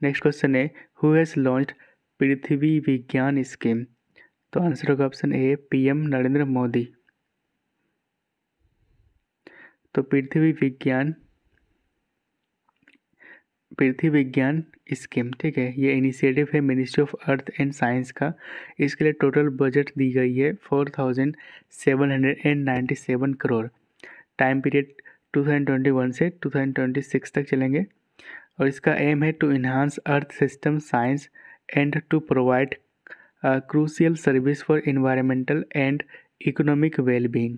नेक्स्ट क्वेश्चन है who has launch Prithvi Vigyan scheme तो आंसर होगा option A PM Narendra Modi तो पृथ्वी विज्ञान पृथ्वी विज्ञान स्कीम ठीक है ये इनिशिएटिव है ministry of earth and science का इसके लिए टोटल बजट दी गई है four thousand seven hundred and ninety seven crore time period two thousand twenty one से टू थाउजेंड ट्वेंटी सिक्स तक चलेंगे और इसका एम है to enhance earth system science and to provide crucial service for environmental and economic wellbeing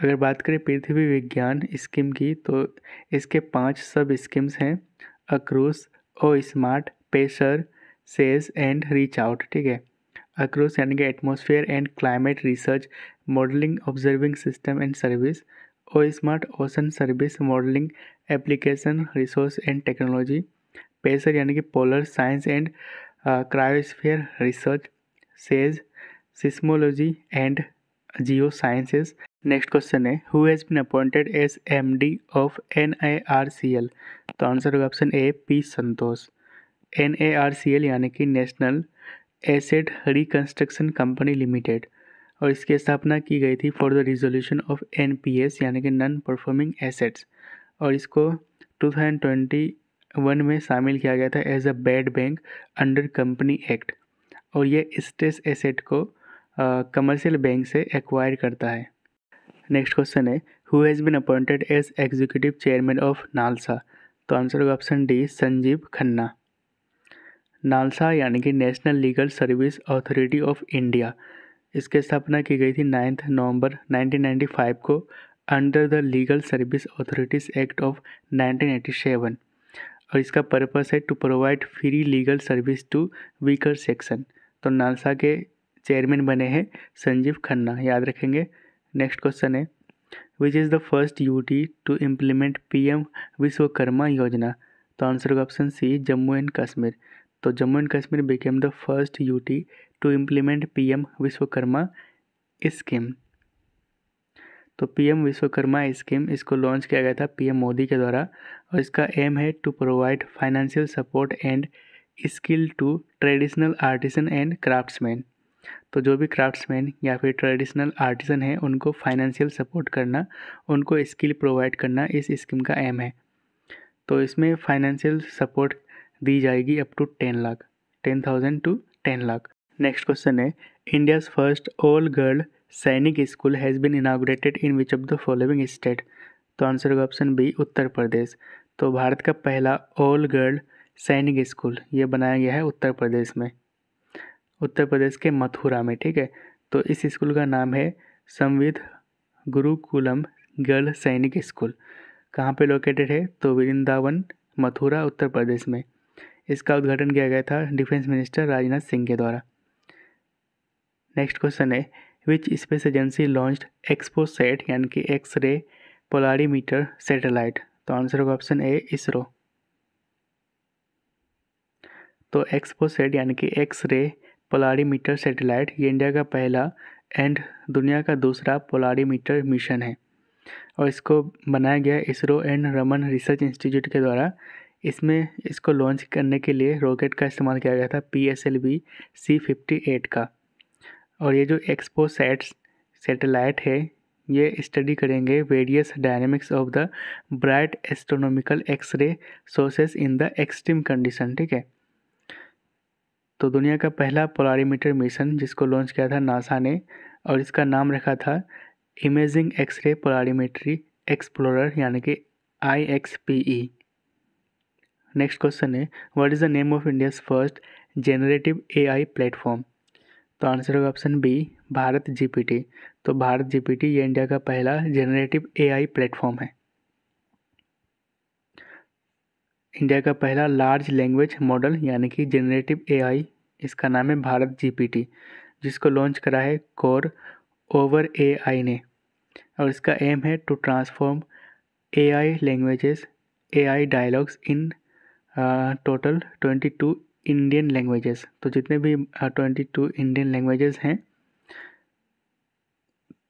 अगर बात करें पृथ्वी Vigyan scheme की तो इसके पांच सब स्कीम्स हैं ACROSS O SMART PACER SAGE and reach out ठीक है अक्रूस यानी कि atmosphere and climate research modelling observing system and service O smart ocean service modelling application resource and technology PACER यानी कि polar science and cryosphere research SAGE seismology and geo sciences next question है who has been appointed as M D of N A R C L तो answer होगा option A P Santosh N A R C L यानी कि national asset reconstruction company limited और इसकी स्थापना की गई थी for the resolution of N P S यानी कि नॉन परफॉर्मिंग एसेट्स और इसको टू थाउजेंड ट्वेंटी वन में शामिल किया गया था as a bad bank under company act और ये स्टेस एसेट को कमर्शियल बैंक से एक्वायर करता है नेक्स्ट क्वेश्चन है who has been appointed as executive chairman of NALSA तो आंसर होगा ऑप्शन डी संजीव खन्ना नालसा यानी कि national legal service authority of India इसकी स्थापना की गई थी नाइन्थ नवंबर 1995 को under the legal service authorities act of 1987 और इसका पर्पस है to provide free legal service to weaker section तो नालसा के चेयरमैन बने हैं संजीव खन्ना याद रखेंगे नेक्स्ट क्वेश्चन है which is the first UT to implement PM Vishwakarma Yojana तो आंसर होगा option C Jammu and Kashmir तो Jammu and Kashmir became the first UT to implement PM Vishwakarma scheme तो पीएम विश्वकर्मा स्कीम इसको लॉन्च किया गया था पीएम मोदी के द्वारा और इसका एम है to provide financial support and skill to traditional artisan and craftsman तो जो भी क्राफ्ट्समैन या फिर ट्रेडिशनल आर्टिसन हैं उनको फाइनेंशियल सपोर्ट करना उनको स्किल प्रोवाइड करना इस स्कीम का एम है तो इसमें फाइनेंशियल सपोर्ट दी जाएगी up to ten lakh ten thousand to ten lakh next question है India's first all girl Sainik school has been inaugurated in which of the following state तो आंसर होगा ऑप्शन बी उत्तर प्रदेश तो भारत का पहला ऑल गर्ल सैनिक स्कूल ये बनाया गया है उत्तर प्रदेश में उत्तर प्रदेश के मथुरा में ठीक है तो इस स्कूल का नाम है संविध गुरुकुलम गर्ल सैनिक स्कूल कहाँ पे लोकेटेड है तो वृंदावन मथुरा उत्तर प्रदेश में इसका उद्घाटन किया गया था डिफेंस मिनिस्टर राजनाथ सिंह के द्वारा नेक्स्ट क्वेश्चन है which space agency launch XPoSat यानी कि एक्स रे पोलारीमीटर सेटेलाइट तो आंसर होगा ऑप्शन ए इसरो तो एक्सपो सेट यानी कि एक्स रे पोलारीमीटर सैटेलाइट ये इंडिया का पहला एंड दुनिया का दूसरा पोलारीमीटर मिशन है और इसको बनाया गया ISRO and Raman research institute के द्वारा इसमें इसको लॉन्च करने के लिए रॉकेट का इस्तेमाल किया गया था P S L V C fifty eight का और ये जो एक्सपो सेट्स सेटेलाइट है ये स्टडी करेंगे various dynamics of the bright astronomical X ray sources in the extreme condition ठीक है तो दुनिया का पहला पोलारीमीटर मिशन जिसको लॉन्च किया था नासा ने और इसका नाम रखा था इमेजिंग एक्सरे पोलारीमेट्री एक्सप्लोरर यानी कि I X P E next question है what is the name of India's first generative AI platform तो आंसर होगा ऑप्शन बी भारत जीपीटी तो भारत जीपीटी ये इंडिया का पहला जेनरेटिव एआई प्लेटफॉर्म है इंडिया का पहला लार्ज लैंग्वेज मॉडल यानी कि जनरेटिव एआई इसका नाम है भारत जीपीटी जिसको लॉन्च करा है कोर ओवर एआई ने और इसका एम है to transform AI languages AI dialogues in total twenty two Indian languages तो जितने भी ट्वेंटी टू इंडियन लैंग्वेजेस हैं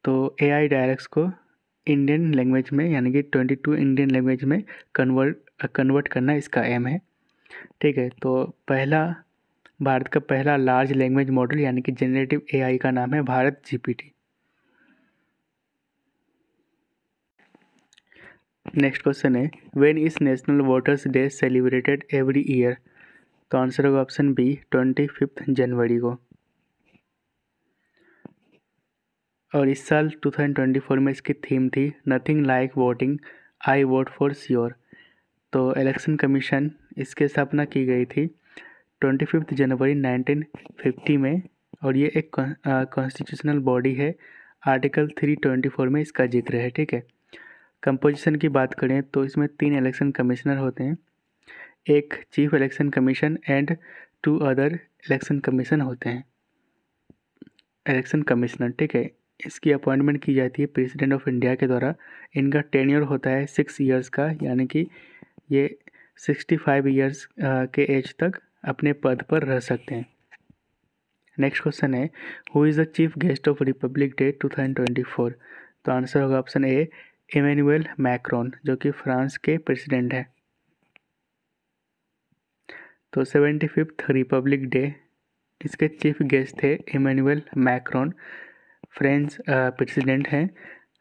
तो एआई डायलॉग्स को इंडियन लैंग्वेज में यानी कि ट्वेंटी टू इंडियन लैंग्वेज में कन्वर्ट कन्वर्ट करना इसका एम है ठीक है तो पहला भारत का पहला लार्ज लैंग्वेज मॉडल यानी कि जनरेटिव एआई का नाम है भारत जीपीटी नेक्स्ट क्वेश्चन है when is national voters day celebrated every year तो आंसर होगा ऑप्शन बी ट्वेंटी फिफ्थ जनवरी को और इस साल 2024 में इसकी थीम थी nothing like voting I vote for sure तो इलेक्शन कमीशन इसके स्थापना की गई थी ट्वेंटी फिफ्थ जनवरी नाइनटीन फिफ्टी में और ये एक कॉन्स्टिट्यूशनल बॉडी है आर्टिकल थ्री ट्वेंटी फोर में इसका जिक्र है ठीक है कंपोजिशन की बात करें तो इसमें तीन इलेक्शन कमिश्नर होते हैं एक chief election commission and two other election commission होते हैं इलेक्शन कमिश्नर ठीक है इसकी अपॉइंटमेंट की जाती है प्रेसिडेंट ऑफ इंडिया के द्वारा इनका टेन्योर होता है सिक्स इयर्स का यानी कि ये 65 ईयर्स uh, के एज तक अपने पद पर रह सकते हैं नेक्स्ट क्वेश्चन है who is the chief guest of republic day 2024 तो आंसर होगा ऑप्शन ए इमेनुअल मैक्रोन जो कि फ्रांस के प्रेसिडेंट तो uh, हैं तो सेवेंटी फिफ्थ रिपब्लिक डे इसके चीफ गेस्ट थे इमेनुअल मैक्रॉन फ्रेंच प्रेसिडेंट हैं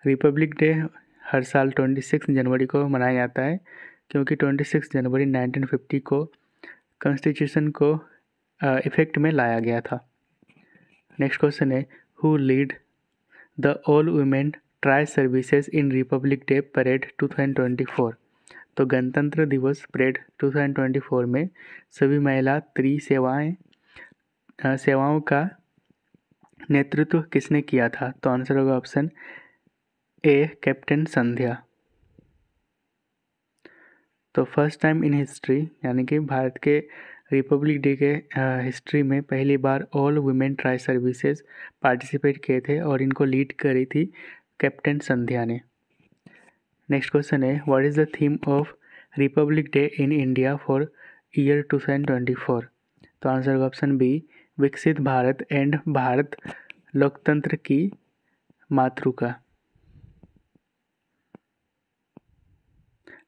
रिपब्लिक डे हर साल ट्वेंटी सिक्स जनवरी को मनाया जाता है क्योंकि 26 जनवरी 1950 को कॉन्स्टिट्यूशन को इफेक्ट में लाया गया था नेक्स्ट क्वेश्चन है who lead the all women tri services in republic day parade 2024 तो गणतंत्र दिवस परेड 2024 में सभी महिला त्री सेवाएं सेवाओं का नेतृत्व किसने किया था तो आंसर होगा ऑप्शन ए कैप्टन संध्या तो फर्स्ट टाइम इन हिस्ट्री यानी कि भारत के रिपब्लिक डे के हिस्ट्री में पहली बार all women tri services participate किए थे और इनको लीड करी थी कैप्टन संध्या ने नेक्स्ट क्वेश्चन है what is the theme of republic day in India for year two twenty four तो आंसर होगा option B Viksit Bharat and Bharat लोकतंत्र की मातृका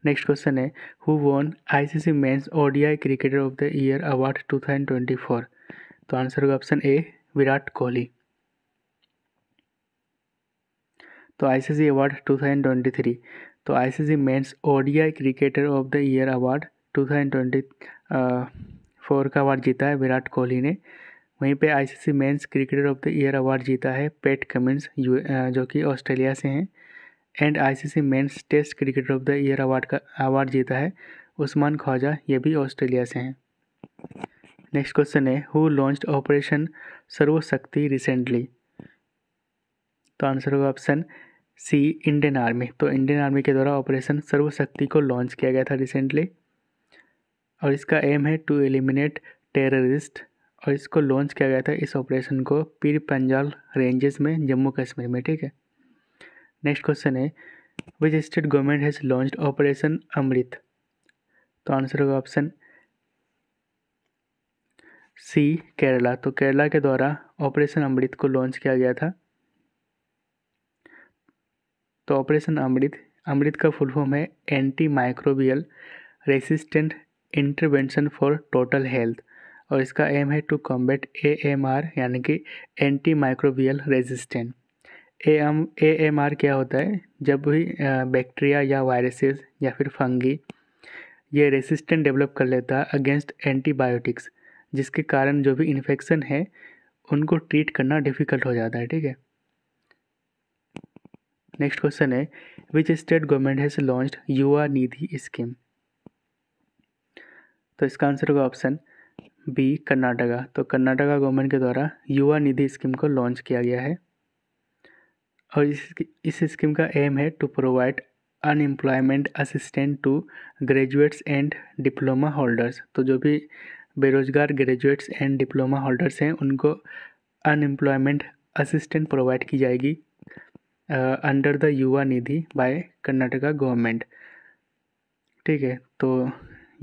नेक्स्ट क्वेश्चन है who is ICC men's ODI cricketer of the year award 2024 तो answer होगा option ए विराट कोहली तो ICC award 2023 तो ICC men's ODI cricketer of the year award 2024 का अवार्ड जीता है विराट कोहली ने वहीं पे ICC men's cricketer of the year award जीता है पेट कमिंस जो कि ऑस्ट्रेलिया से हैं and ICC men's test cricketer of the year award का अवार्ड जीता है उस्मान ख्वाजा ये भी ऑस्ट्रेलिया से हैं नेक्स्ट क्वेश्चन है who launch operation Sarvashakti recently तो आंसर होगा ऑप्शन सी इंडियन आर्मी तो इंडियन आर्मी के द्वारा ऑपरेशन सर्वशक्ति को लॉन्च किया गया था रिसेंटली और इसका एम है टू एलिमिनेट टेररिस्ट और इसको लॉन्च किया गया था इस ऑपरेशन को पीर पंजाल रेंजेस में जम्मू कश्मीर में ठीक है नेक्स्ट क्वेश्चन है which state government has launch operation Amrit तो आंसर होगा ऑप्शन सी केरला तो केरला के द्वारा ऑपरेशन अमृत को लॉन्च किया गया था तो ऑपरेशन अमृत अमृत का फुल फॉर्म है anti microbial resistant intervention for total health और इसका एम है to combat AMR M R यानी कि anti microbial resistant M A M R क्या होता है जब भी बैक्टीरिया या वायरसेस या फिर फंगी ये रेसिस्टेंट डेवलप कर लेता है अगेंस्ट एंटीबायोटिक्स जिसके कारण जो भी इन्फेक्शन है उनको ट्रीट करना डिफ़िकल्ट हो जाता है ठीक है नेक्स्ट क्वेश्चन है which state government has launch Yuva Nidhi scheme तो इसका आंसर होगा ऑप्शन बी कर्नाटका तो कर्नाटका गवर्नमेंट के द्वारा युवा निधि स्कीम को लॉन्च किया गया है और इस इस स्कीम का एम है to provide unemployment assistant to graduates and diploma holders तो जो भी बेरोजगार ग्रेजुएट्स एंड डिप्लोमा होल्डर्स हैं उनको अनएम्प्लॉयमेंट असिस्टेंट प्रोवाइड की जाएगी अंडर द युवा निधि बाय कर्नाटका गवर्नमेंट ठीक है तो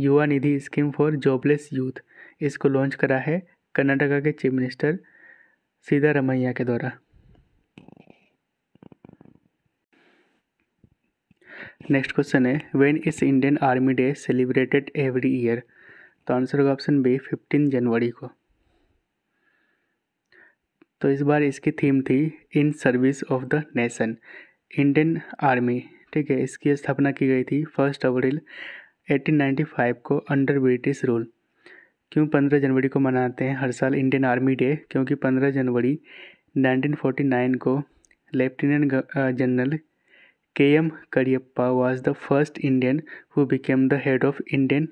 Yuva Nidhi scheme for jobless youth इसको लॉन्च करा है कर्नाटका के चीफ मिनिस्टर सीधा रमैया के द्वारा नेक्स्ट क्वेश्चन है when is Indian army day celebrated every year तो आंसर होगा ऑप्शन बी फिफ्टीन जनवरी को तो इस बार इसकी थीम थी in service of the nation Indian army ठीक है इसकी स्थापना की गई थी फर्स्ट अप्रैल 1895 को अंडर ब्रिटिश रूल क्यों 15 जनवरी को मनाते हैं हर साल इंडियन आर्मी डे क्योंकि 15 जनवरी 1949 को lieutenant general K.M. Kariyappa was the first Indian who became the head of Indian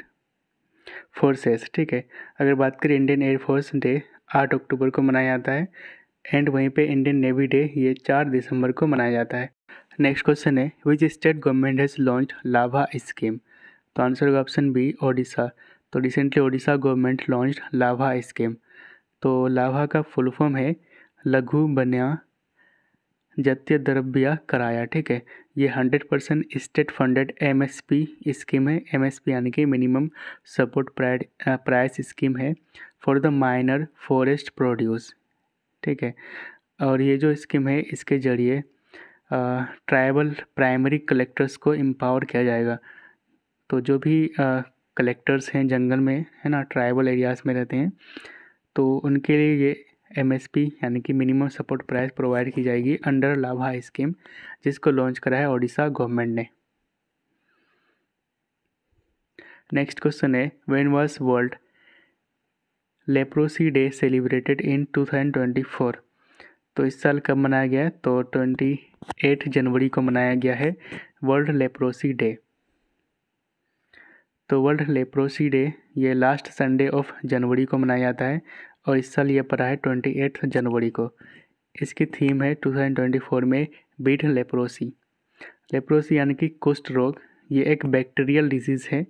forces. ठीक है अगर बात करें इंडियन एयरफोर्स डे आठ अक्टूबर को मनाया जाता है एंड वहीं पे इंडियन नेवी डे ये चार दिसंबर को मनाया जाता है नेक्स्ट क्वेश्चन है which state government has launch Labha scheme तो आंसर होगा ऑप्शन बी ओडिशा तो recently Odisha government launch Labha scheme तो लाभा का फुल फॉर्म है लघु बन्या जत्य द्रव्य कराया ठीक है ये hundred percent state funded MSP scheme है एमएसपी यानी कि मिनिमम सपोर्ट प्राइस स्कीम है for the minor forest produce ठीक है और ये जो स्कीम है इसके जरिए ट्राइबल प्राइमरी कलेक्टर्स को एम्पावर किया जाएगा तो जो भी कलेक्टर्स हैं जंगल में है ना ट्राइबल एरियाज़ में रहते हैं तो उनके लिए ये एमएसपी यानी कि मिनिमम सपोर्ट प्राइस प्रोवाइड की जाएगी अंडर लाभा स्कीम जिसको लॉन्च करा है ओडिशा गवर्नमेंट ने नेक्स्ट क्वेश्चन है when was world leprosy day celebrated in 2024 तो इस साल कब मनाया गया तो 28 जनवरी को मनाया गया है वर्ल्ड लेप्रोसी डे तो वर्ल्ड लेप्रोसी डे ये लास्ट संडे ऑफ जनवरी को मनाया जाता है और इस साल यह पड़ा है ट्वेंटी एट जनवरी को इसकी थीम है टू थाउजेंड ट्वेंटी फोर में बीट लेप्रोसी लेप्रोसी यानी कि कुष्ठ रोग ये एक बैक्टीरियल डिजीज़ है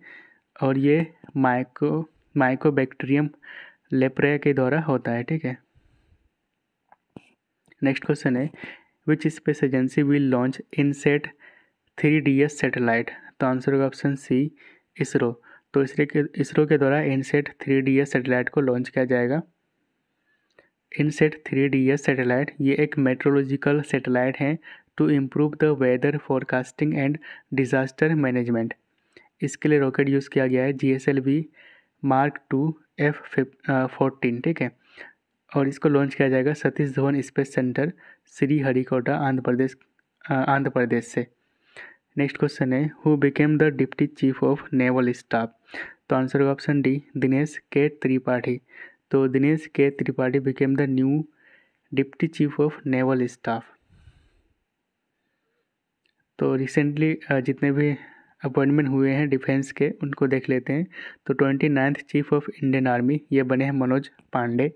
और ये माइको माइकोबैक्टीरियम लेप्रिया के द्वारा होता है ठीक है नेक्स्ट क्वेश्चन है which space agency will launch INSAT three D S satellite तो आंसर होगा ऑप्शन सी इसरो तो इसरो के इसरो के द्वारा INSAT three D S satellite को लॉन्च किया जाएगा INSAT three D S satellite ये एक मेट्रोलॉजिकल सेटेलाइट हैं to improve the weather forecasting and disaster management इसके लिए रॉकेट यूज़ किया गया है G S L V mark two F fourteen ठीक है और इसको लॉन्च किया जाएगा Satish Dhawan space centre Sriharikota Andhra Pradesh Andhra Pradesh से नेक्स्ट क्वेश्चन है who became the deputy chief of naval staff तो आंसर होगा option D Dinesh K Tripathi तो Dinesh K Tripathi became the new deputy chief of naval staff तो रिसेंटली जितने भी अपॉइंटमेंट हुए हैं डिफेंस के उनको देख लेते हैं तो twenty ninth chief of Indian army ये बने हैं Manoj Pande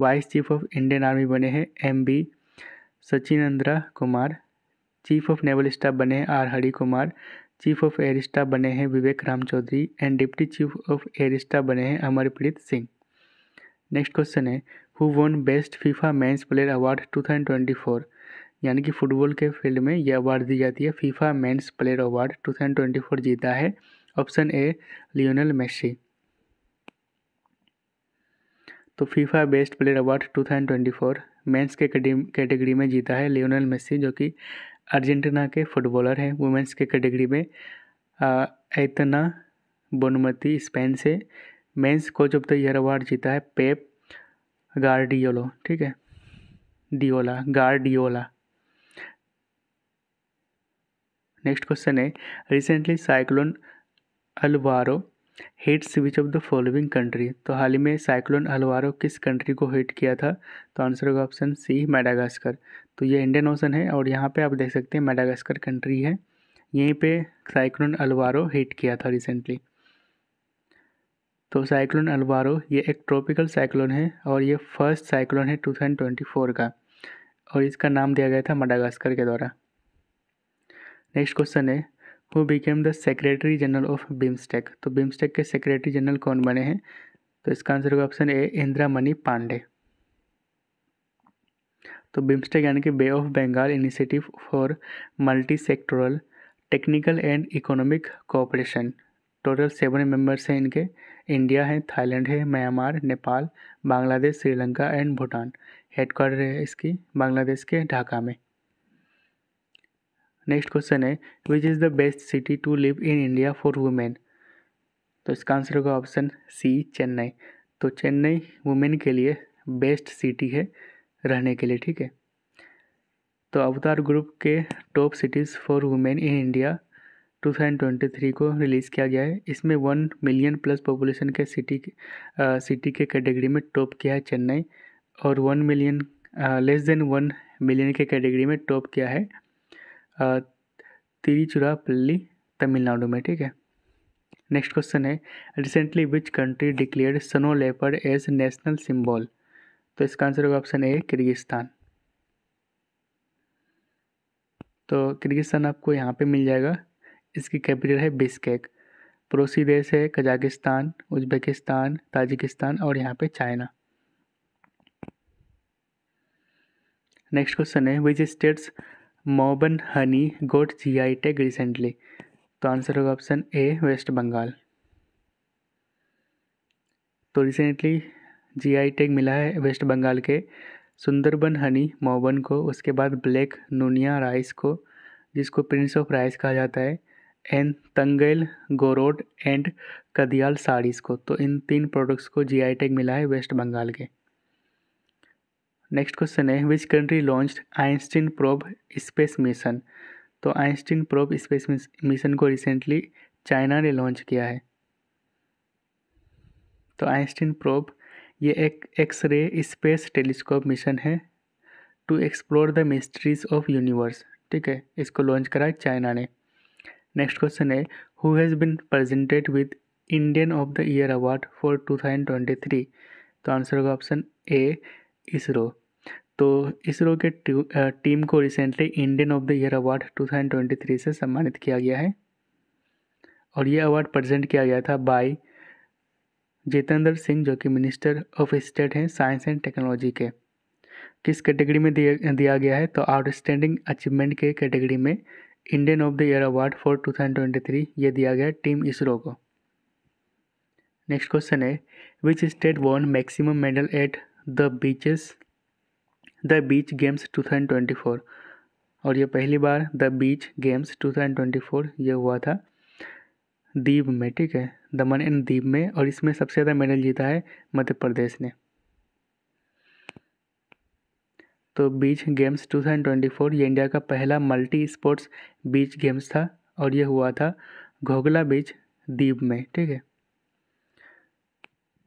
vice chief of Indian army बने हैं M B Suchindra Kumar chief of naval staff बने हैं R Hari Kumar chief of air staff बने हैं Vivek Ram Chaudhari and deputy chief of air staff बने हैं अमरप्रीत सिंह नेक्स्ट क्वेश्चन है who won best FIFA men's player award 2024 यानी कि फुटबॉल के फील्ड में यह अवार्ड दी जाती है फीफा मैंस प्लेयर अवार्ड 2024 जीता है ऑप्शन ए लियोनल मेसी तो FIFA best player award 2024 men's के कैटेगरी में जीता है लियोनल मेसी जो कि अर्जेंटीना के फुटबॉलर हैं वुमेंस के कैटेगरी में एतना बोनमती स्पेन से men's coach of the year award जीता है पेप गार्डियोलो ठीक है डिओला गार्डियोला नेक्स्ट क्वेश्चन है recently cyclone Alvaro hit which of the following country तो हाल ही में साइक्लोन अलवारो किस कंट्री को हिट किया था तो आंसर होगा ऑप्शन सी मेडागास्कर तो ये इंडियन ओशन है और यहाँ पे आप देख सकते हैं मेडागास्कर कंट्री है यहीं पे साइक्लोन अलवारो हिट किया था रिसेंटली तो साइक्लोन अलवारो ये एक ट्रॉपिकल साइक्लोन है और ये फर्स्ट साइक्लोन है 2024 का और इसका नाम दिया गया था मडागास्कर के द्वारा नेक्स्ट क्वेश्चन है who became the secretary general of BIMSTEC तो बिम्स्टेक के सेक्रेटरी जनरल कौन बने हैं तो इसका आंसर होगा ऑप्शन ए इंदिरा मणि पांडे तो बिम्स्टेक यानी कि Bay of Bengal initiative for multi sectoral technical and economic cooperation total seven members हैं इनके इंडिया है थाईलैंड है Myanmar Nepal Bangladesh Sri Lanka and Bhutan headquarter है इसकी बांग्लादेश के ढाका में नेक्स्ट क्वेश्चन है which is the best city to live in India for women तो इसका आंसर होगा ऑप्शन सी चेन्नई तो चेन्नई वुमेन के लिए बेस्ट सिटी है रहने के लिए ठीक है तो अवतार ग्रुप के top cities for women in India 2023 को रिलीज़ किया गया है इसमें वन मिलियन प्लस पॉपुलेशन के सिटी सिटी के कैटेगरी में टॉप किया है चेन्नई और one million less than one million के कैटेगरी में टॉप किया है तिरुचिरापल्ली तमिलनाडु में ठीक है नेक्स्ट क्वेश्चन है recently which country declare snow leopard as national symbol तो इसका आंसर होगा ऑप्शन ए किर्गिस्तान तो किर्गिस्तान आपको यहाँ पे मिल जाएगा इसकी कैपिटल है बिस्केक पड़ोसी देश है कजाकिस्तान उज्बेकिस्तान ताजिकिस्तान और यहाँ पे चाइना नेक्स्ट क्वेश्चन है विच स्टेट्स मोबन honey got G I tag recently तो आंसर होगा ऑप्शन ए वेस्ट बंगाल तो रिसेंटली जी आई टेक मिला है वेस्ट बंगाल के सुंदरबन हनी मोबन को उसके बाद ब्लैक नूनिया राइस को जिसको प्रिंस ऑफ राइस कहा जाता है एंड तंगेल गोरोड एंड कदियाल साड़ीज़ को तो इन तीन प्रोडक्ट्स को जीआई टैग मिला है वेस्ट बंगाल के नेक्स्ट क्वेश्चन है which country launch Einstein probe space mission तो आइंस्टीन प्रोब स्पेस मिशन को रिसेंटली चाइना ने लॉन्च किया है तो आइंस्टीन प्रोब ये एक एक्सरे स्पेस टेलीस्कोप मिशन है to explore the mysteries of universe ठीक है इसको लॉन्च करा है चाइना ने नेक्स्ट क्वेश्चन है who has bin presented with Indian of the year award for two thousand twenty three तो आंसर होगा ऑप्शन ए इसरो तो इसरो के टीम को recently Indian of the year award 2023 से सम्मानित किया गया है और ये अवार्ड प्रेजेंट किया गया था बाय जितेंद्र सिंह जो कि मिनिस्टर ऑफ स्टेट हैं साइंस एंड टेक्नोलॉजी के किस कैटेगरी में दिया गया है तो आउटस्टैंडिंग अचीवमेंट के कैटेगरी में Indian of the year award for 2023 ये दिया गया टीम इसरो को नेक्स्ट क्वेश्चन है which state won maximum medal at the beaches the beach games 2024 और ये पहली बार द बीच गेम्स 2024 ये हुआ था दीप में ठीक है दमन एंड दीप में और इसमें सबसे ज़्यादा मेडल जीता है मध्य प्रदेश ने तो बीच गेम्स 2024 ये इंडिया का पहला मल्टी स्पोर्ट्स बीच गेम्स था और ये हुआ था घोगला बीच द्वीप में ठीक है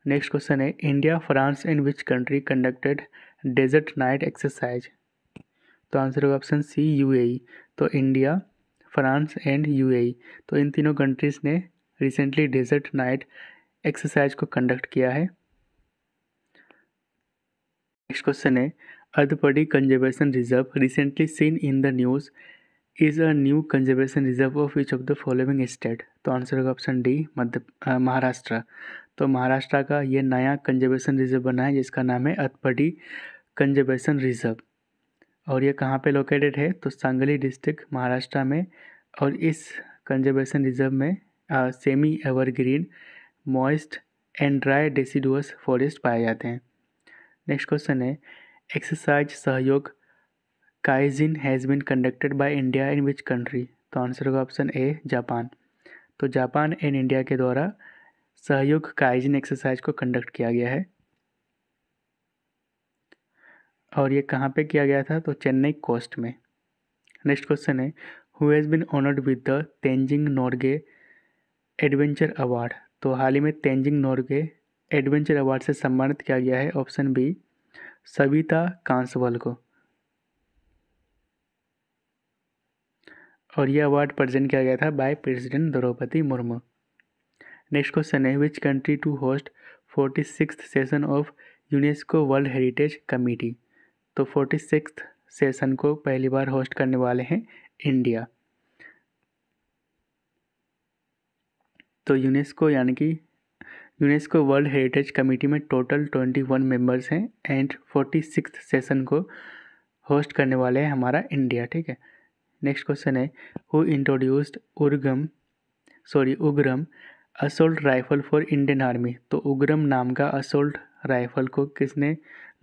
नेक्स्ट क्वेश्चन है India France in which country conducted desert knight exercise तो आंसर होगा ऑप्शन सी यूएई तो इंडिया फ्रांस एंड यूएई तो इन तीनों कंट्रीज़ ने रिसेंटली डेजर्ट नाइट एक्सरसाइज को कंडक्ट किया है नेक्स्ट क्वेश्चन है Adhupadi Conservation Reserve, recently seen in the news, is a new conservation reserve of which of the following state? तो answer होगा ऑप्शन डी मध्य महाराष्ट्र तो महाराष्ट्र का ये नया कंजर्वेशन रिजर्व बना है जिसका नाम है अतपडी कंजर्वेशन रिजर्व और ये कहाँ पे लोकेटेड है तो सांगली डिस्ट्रिक्ट महाराष्ट्र में और इस कंजर्वेशन रिजर्व में आ, semi evergreen moist and dry deciduous forest पाए जाते हैं नेक्स्ट क्वेश्चन है exercise Sahyog Kaijin has bin conducted by India in which country तो आंसर होगा ऑप्शन ए जापान तो जापान एंड इंडिया के द्वारा सहयोग काइजिन एक्सरसाइज को कंडक्ट किया गया है और ये कहाँ पे किया गया था तो चेन्नई कोस्ट में नेक्स्ट क्वेश्चन है who has bin honoured with the Tenzing Norgay adventure award तो हाल ही में तेंजिंग नॉर्गे एडवेंचर अवार्ड से सम्मानित किया गया है ऑप्शन बी सविता कांसवाल को और यह अवार्ड प्रेजेंट किया गया था by president Droupadi Murmu next question है which country to host forty six session of UNESCO world heritage committee तो फोर्टी सिक्स सेशन को पहली बार होस्ट करने वाले हैं इंडिया तो यूनेस्को यानी कि यूनेस्को वर्ल्ड हेरिटेज कमेटी में टोटल ट्वेंटी वन मेम्बर्स हैं एंड फोर्टी सिक्स सेशन को होस्ट करने वाले हैं हमारा इंडिया ठीक है नेक्स्ट क्वेश्चन है हु इंट्रोड्यूस्ड उर्गम sorry Ugram assault rifle for Indian army तो उग्रम नाम का असोल्ट राइफल को किसने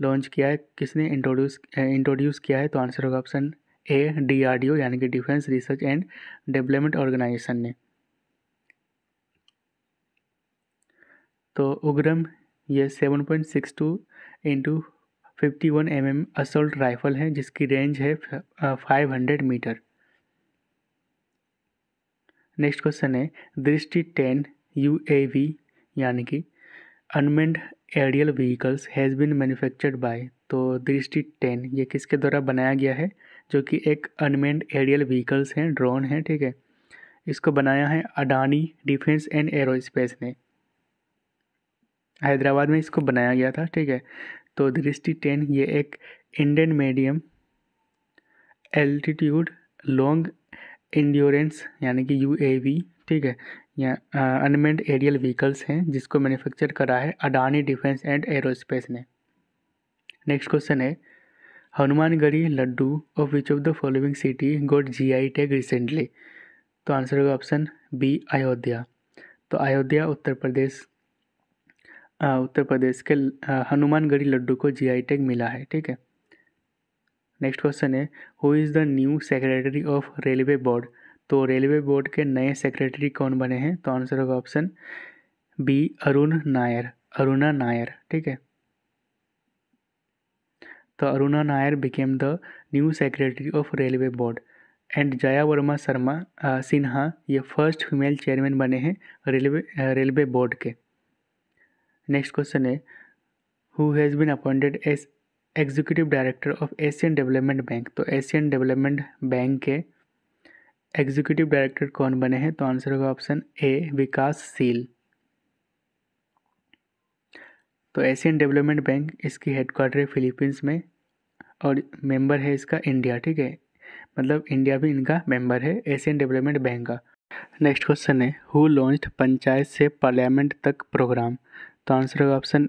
लॉन्च किया है किसने इंट्रोड्यूस इंट्रोड्यूस किया है तो आंसर होगा ऑप्शन ए डी यानी कि defence research and development organisation ने तो उग्रम यह 7.62 point six two into fifty one M M assault rifle है जिसकी रेंज है five hundred metre next question है Drishti ten U A V यानी कि unmanned aerial vehicles has been manufactured by तो दृष्टि टेन ये किसके द्वारा बनाया गया है जो कि एक अनमेंड एरियल व्हीकल्स हैं ड्रोन हैं ठीक है इसको बनाया है अडानी डिफेंस एंड एरोस्पेस ने हैदराबाद में इसको बनाया गया था ठीक है तो दृष्टि टेन ये एक Indian medium altitude long endurance यानी कि यू ठीक है या अनमेंड एरियल व्हीकल्स हैं जिसको मैन्युफैक्चर करा है अडानी डिफेंस एंड एरोस्पेस ने नेक्स्ट क्वेश्चन है Hanumangarhi laddu of which of the following city got G I tag recently तो आंसर होगा ऑप्शन बी अयोध्या तो अयोध्या उत्तर प्रदेश उत्तर प्रदेश के हनुमानगढ़ी लड्डू को जीआई टैग मिला है ठीक है नेक्स्ट क्वेश्चन है who is the new secretary of railway board तो रेलवे बोर्ड के नए सेक्रेटरी कौन बने हैं तो आंसर होगा ऑप्शन बी अरुण नायर अरुणा नायर ठीक है तो Aruna Nair became the new secretary of railway board and Jaya Varma Sharma Sinha ये फर्स्ट फीमेल चेयरमैन बने हैं रेलवे रेलवे बोर्ड के नेक्स्ट क्वेश्चन है who has been appointed as executive director of Asian development bank तो एशियन डेवलपमेंट बैंक के एग्जीक्यूटिव डायरेक्टर कौन बने हैं तो आंसर होगा ऑप्शन ए विकास सील तो एशियन डेवलपमेंट बैंक इसकी हेडक्वार्टर है फिलीपींस में और मेंबर है इसका इंडिया ठीक है मतलब इंडिया भी इनका मेंबर है एशियन डेवलपमेंट बैंक का नेक्स्ट क्वेश्चन है हु लॉन्च पंचायत से पार्लियामेंट तक प्रोग्राम तो आंसर होगा ऑप्शन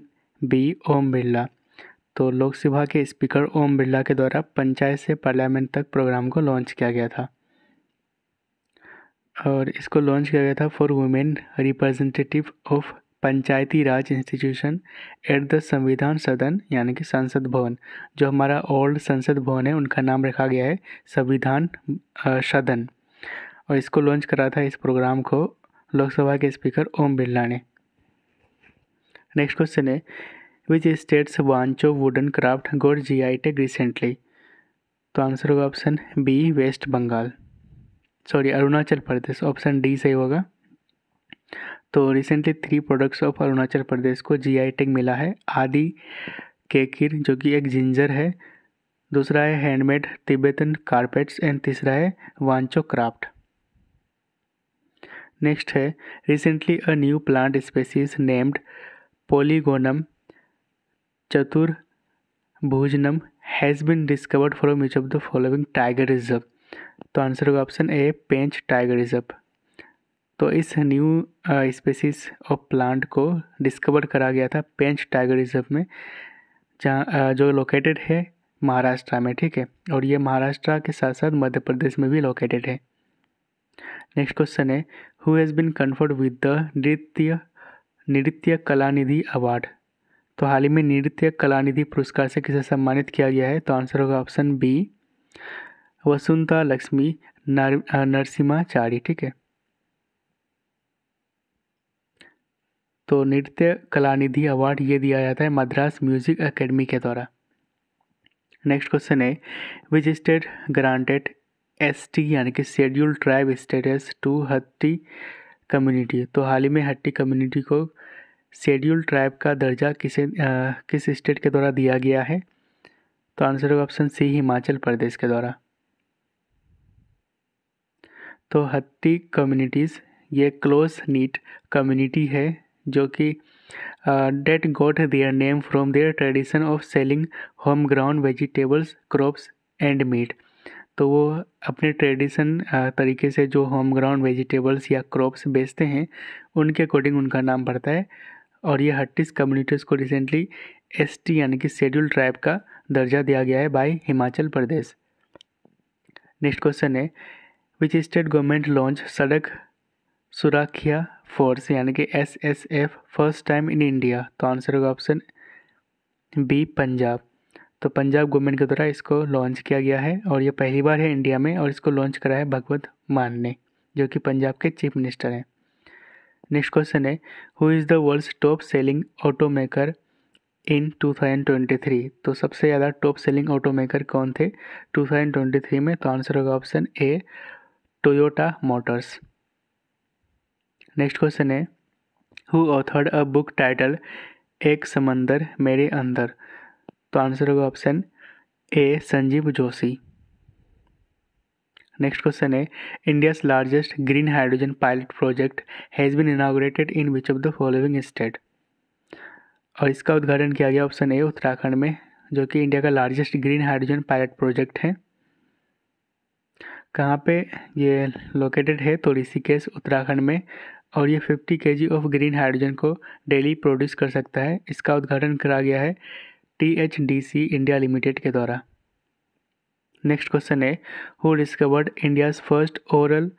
बी ओम बिरला तो लोकसभा के स्पीकर ओम बिरला के द्वारा पंचायत से पार्लियामेंट तक प्रोग्राम को लॉन्च किया गया था और इसको लॉन्च किया गया था for women representative of panchayati raj institution at the Samvidhan Sadan यानी कि संसद भवन जो हमारा ओल्ड संसद भवन है उनका नाम रखा गया है संविधान सदन और इसको लॉन्च करा था इस प्रोग्राम को लोकसभा के स्पीकर ओम बिरला ने नेक्स्ट क्वेश्चन है which states Wancho wooden craft got G I tag recently तो आंसर होगा option B west Bengal sorry Arunachal Pradesh option D सही होगा तो recently three products of Arunachal Pradesh को जी आई टेक मिला है आदि केकिर जो कि एक जिंजर है दूसरा है हैंडमेड तिब्बतन कारपेट्स एंड तीसरा है वांचो क्राफ्ट नेक्स्ट है recently a new plant species named Chatur Bhujanam has been discovered from which of the following tiger reserve तो आंसर होगा option A Pench tiger reserve तो इस न्यू स्पेसिस ऑफ प्लांट को discover करा गया था पेंच टाइगर रिजर्व में जहाँ uh, जो लोकेटेड है महाराष्ट्र में ठीक है और ये महाराष्ट्र के साथ साथ मध्य प्रदेश में भी लोकेटेड है नेक्स्ट क्वेश्चन है who has been conferred with the Nritya Nritya Kalanidhi award तो हाल ही में नृत्य कलानिधि पुरस्कार से किसे सम्मानित किया गया है तो आंसर होगा ऑप्शन बी वसुंता लक्ष्मी नरसिम्हाचारी ठीक है तो नृत्य कलानिधि अवार्ड ये दिया जाता है मद्रास म्यूजिक एकेडमी के द्वारा नेक्स्ट क्वेश्चन है विच स्टेट ग्रांटेड एसटी यानी कि schedule tribe status to Hatti community तो हाल ही में हट्टी कम्युनिटी को शेड्यूल ट्राइब का दर्जा किसे आ, किस स्टेट के द्वारा दिया गया है तो आंसर होगा ऑप्शन सी हिमाचल प्रदेश के द्वारा तो हट्टी कम्युनिटीज़ ये क्लोज नीट कम्युनिटी है जो कि that got their name from their tradition of selling home ground vegetables crops and meat तो वो अपने ट्रेडिशन तरीके से जो होम ग्राउंड वेजिटेबल्स या क्रॉप्स बेचते हैं उनके अकॉर्डिंग उनका नाम पड़ता है और ये हट्टीस कम्युनिटीज़ को रिसेंटली एसटी यानी कि शेड्यूल ट्राइब का दर्जा दिया गया है by Himachal Pradesh next question है विच स्टेट गवर्नमेंट लॉन्च सड़क सुरक्षा फोर्स यानी कि S S F first time in India तो आंसर होगा ऑप्शन बी पंजाब तो पंजाब गवर्नमेंट के द्वारा इसको लॉन्च किया गया है और ये पहली बार है इंडिया में और इसको लॉन्च करा है भगवत मान ने जो कि पंजाब के चीफ मिनिस्टर हैं नेक्स्ट क्वेश्चन है who is the world's top selling auto maker in 2023 तो सबसे ज़्यादा टॉप सेलिंग ऑटो मेकर कौन थे 2023 में तो आंसर होगा option A Toyota motors next question है who authored a book title Ek Samandar Mere Andar तो आंसर होगा option A Sanjeev Joshi next question है India's largest green hydrogen pilot project has been inaugurated in which of the following state और इसका उद्घाटन किया गया option A Uttarakhand में जो कि इंडिया का largest green hydrogen pilot project है कहाँ पे ये लोकेटेड है तो ऋषिकेश उत्तराखंड में और ये 50 के ऑफ ग्रीन हाइड्रोजन को डेली प्रोड्यूस कर सकता है इसका उद्घाटन करा गया है टी इंडिया लिमिटेड के द्वारा नेक्स्ट क्वेश्चन है who discovered India's first oral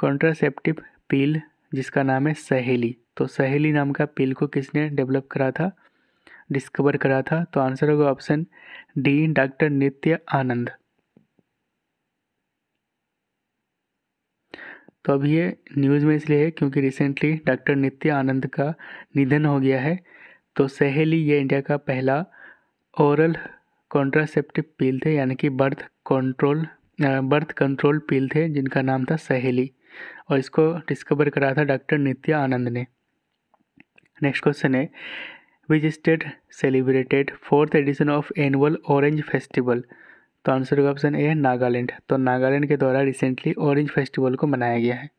contraceptive pill जिसका नाम है सहेली तो सहेली नाम का पील को किसने डेवलप करा था डिस्कवर करा था तो आंसर होगा ऑप्शन डी डॉक्टर नित्य आनंद तो अब ये न्यूज़ में इसलिए है क्योंकि रिसेंटली डॉक्टर नित्य आनंद का निधन हो गया है तो सहेली ये इंडिया का पहला औरल कॉन्ट्रासेप्टिव पील थे यानी कि birth control birth control pill थे जिनका नाम था सहेली और इसको डिस्कवर करा था डॉक्टर नित्या आनंद ने नेक्स्ट क्वेश्चन है which state celebrated fourth edition of annual orange festival तो आंसर का ऑप्शन ए है नागालैंड तो नागालैंड के द्वारा रिसेंटली ऑरेंज फेस्टिवल को मनाया गया है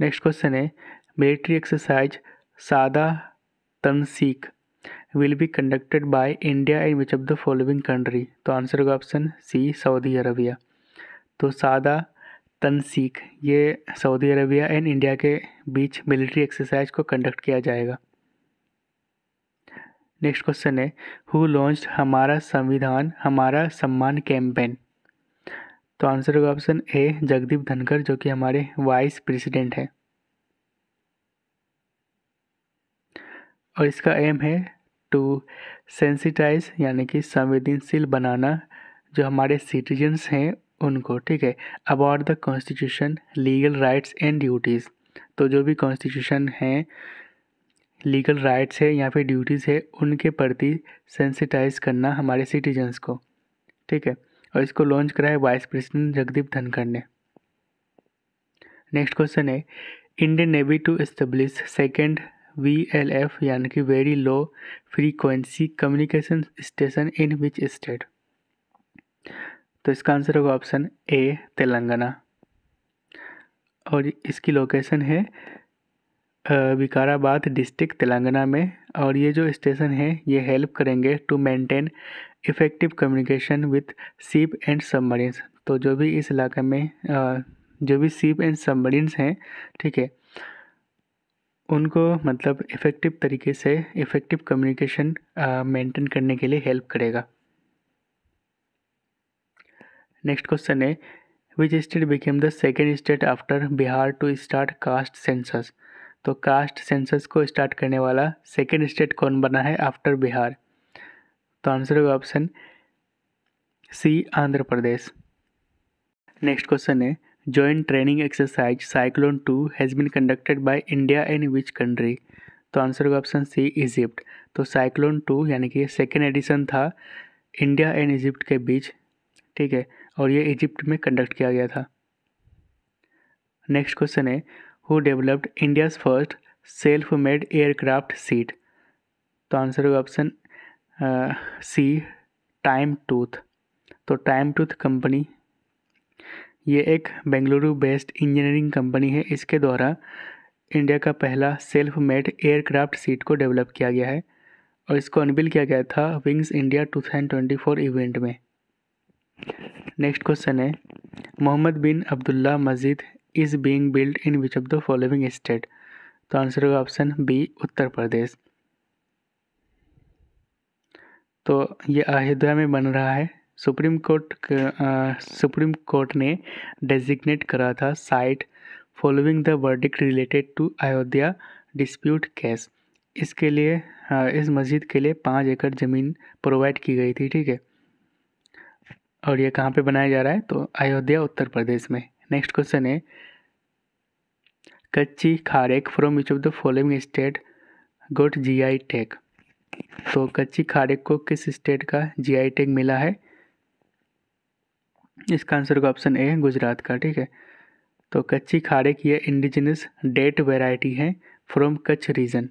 नेक्स्ट क्वेश्चन है military exercise Sada Tanseeq will be conducted by India and which of the following country तो आंसर होगा ऑप्शन सी सऊदी अरबिया तो सादा तनसीक ये सऊदी अरबिया एंड इंडिया के बीच मिलिट्री एक्सरसाइज को कंडक्ट किया जाएगा नेक्स्ट क्वेश्चन है हु लॉन्च हमारा संविधान हमारा सम्मान कैंपेन तो आंसर होगा ऑप्शन ए जगदीप धनखड़ जो कि हमारे वाइस प्रेसिडेंट हैं और इसका एम है टू सेंसिटाइज यानी कि संवेदनशील बनाना जो हमारे सिटीजन्स हैं उनको ठीक है about the constitution legal rights and duties तो जो भी कॉन्स्टिट्यूशन हैं लीगल राइट्स है या फिर ड्यूटीज़ है उनके प्रति सेंसिटाइज करना हमारे सिटीजन्स को ठीक है और इसको लॉन्च करा है वाइस प्रेसिडेंट जगदीप धनखड़ ने नेक्स्ट क्वेश्चन है Indian navy to establish second V L F यानी कि very low frequency communication station in which state तो इसका आंसर होगा ऑप्शन ए तेलंगाना और इसकी लोकेशन है विकाराबाद डिस्ट्रिक्ट तेलंगाना में और ये जो स्टेशन है ये हेल्प करेंगे to maintain effective communication with ship and submarines तो जो भी इस इलाके में जो भी सीप एंड सबमरीन्स हैं ठीक है उनको मतलब इफ़ेक्टिव तरीके से इफ़ेक्टिव कम्युनिकेशन मेंटेन करने के लिए हेल्प करेगा नेक्स्ट क्वेश्चन है which state became the second state after Bihar to start caste census तो कास्ट सेंसस को स्टार्ट करने वाला सेकेंड स्टेट कौन बना है आफ्टर बिहार तो आंसर होगा option C Andhra Pradesh next question है joint training exercise cyclone 2 has been conducted by india and which country तो आंसर होगा ऑप्शन सी इजिप्ट तो साइक्लोन टू यानी कि सेकेंड एडिशन था इंडिया एंड इजिप्ट के बीच ठीक है और ये इजिप्ट में कंडक्ट किया गया था नेक्स्ट क्वेश्चन है who developed India's first self made aircraft seat तो आंसर होगा ऑप्शन सी टाइम टूथ तो टाइम टूथ कंपनी ये एक बेंगलुरु बेस्ड इंजीनियरिंग कंपनी है इसके द्वारा इंडिया का पहला सेल्फ मेड एयरक्राफ्ट सीट को डेवलप किया गया है और इसको अनबिल किया गया था विंग्स इंडिया 2024 इवेंट में नेक्स्ट क्वेश्चन है Mohammed bin Abdullah Masjid is being build in which of the following state तो आंसर होगा ऑप्शन बी उत्तर प्रदेश तो ये अयोध्या में बन रहा है सुप्रीम कोर्ट सुप्रीम कोर्ट ने डेजिग्नेट करा था site following the verdict related to Ayodhya dispute case इसके लिए इस मस्जिद के लिए पाँच एकड़ ज़मीन प्रोवाइड की गई थी ठीक है और ये कहाँ पे बनाया जा रहा है तो अयोध्या उत्तर प्रदेश में नेक्स्ट क्वेश्चन है Kachchhi Kharek from which of the following state got GI tag तो कच्ची खारेक को किस स्टेट का जीआई टैग मिला है इसका आंसर का ऑप्शन ए है गुजरात का ठीक है तो कच्ची खाड़े की है इंडिजिनस डेट वेराइटी है from Kutch region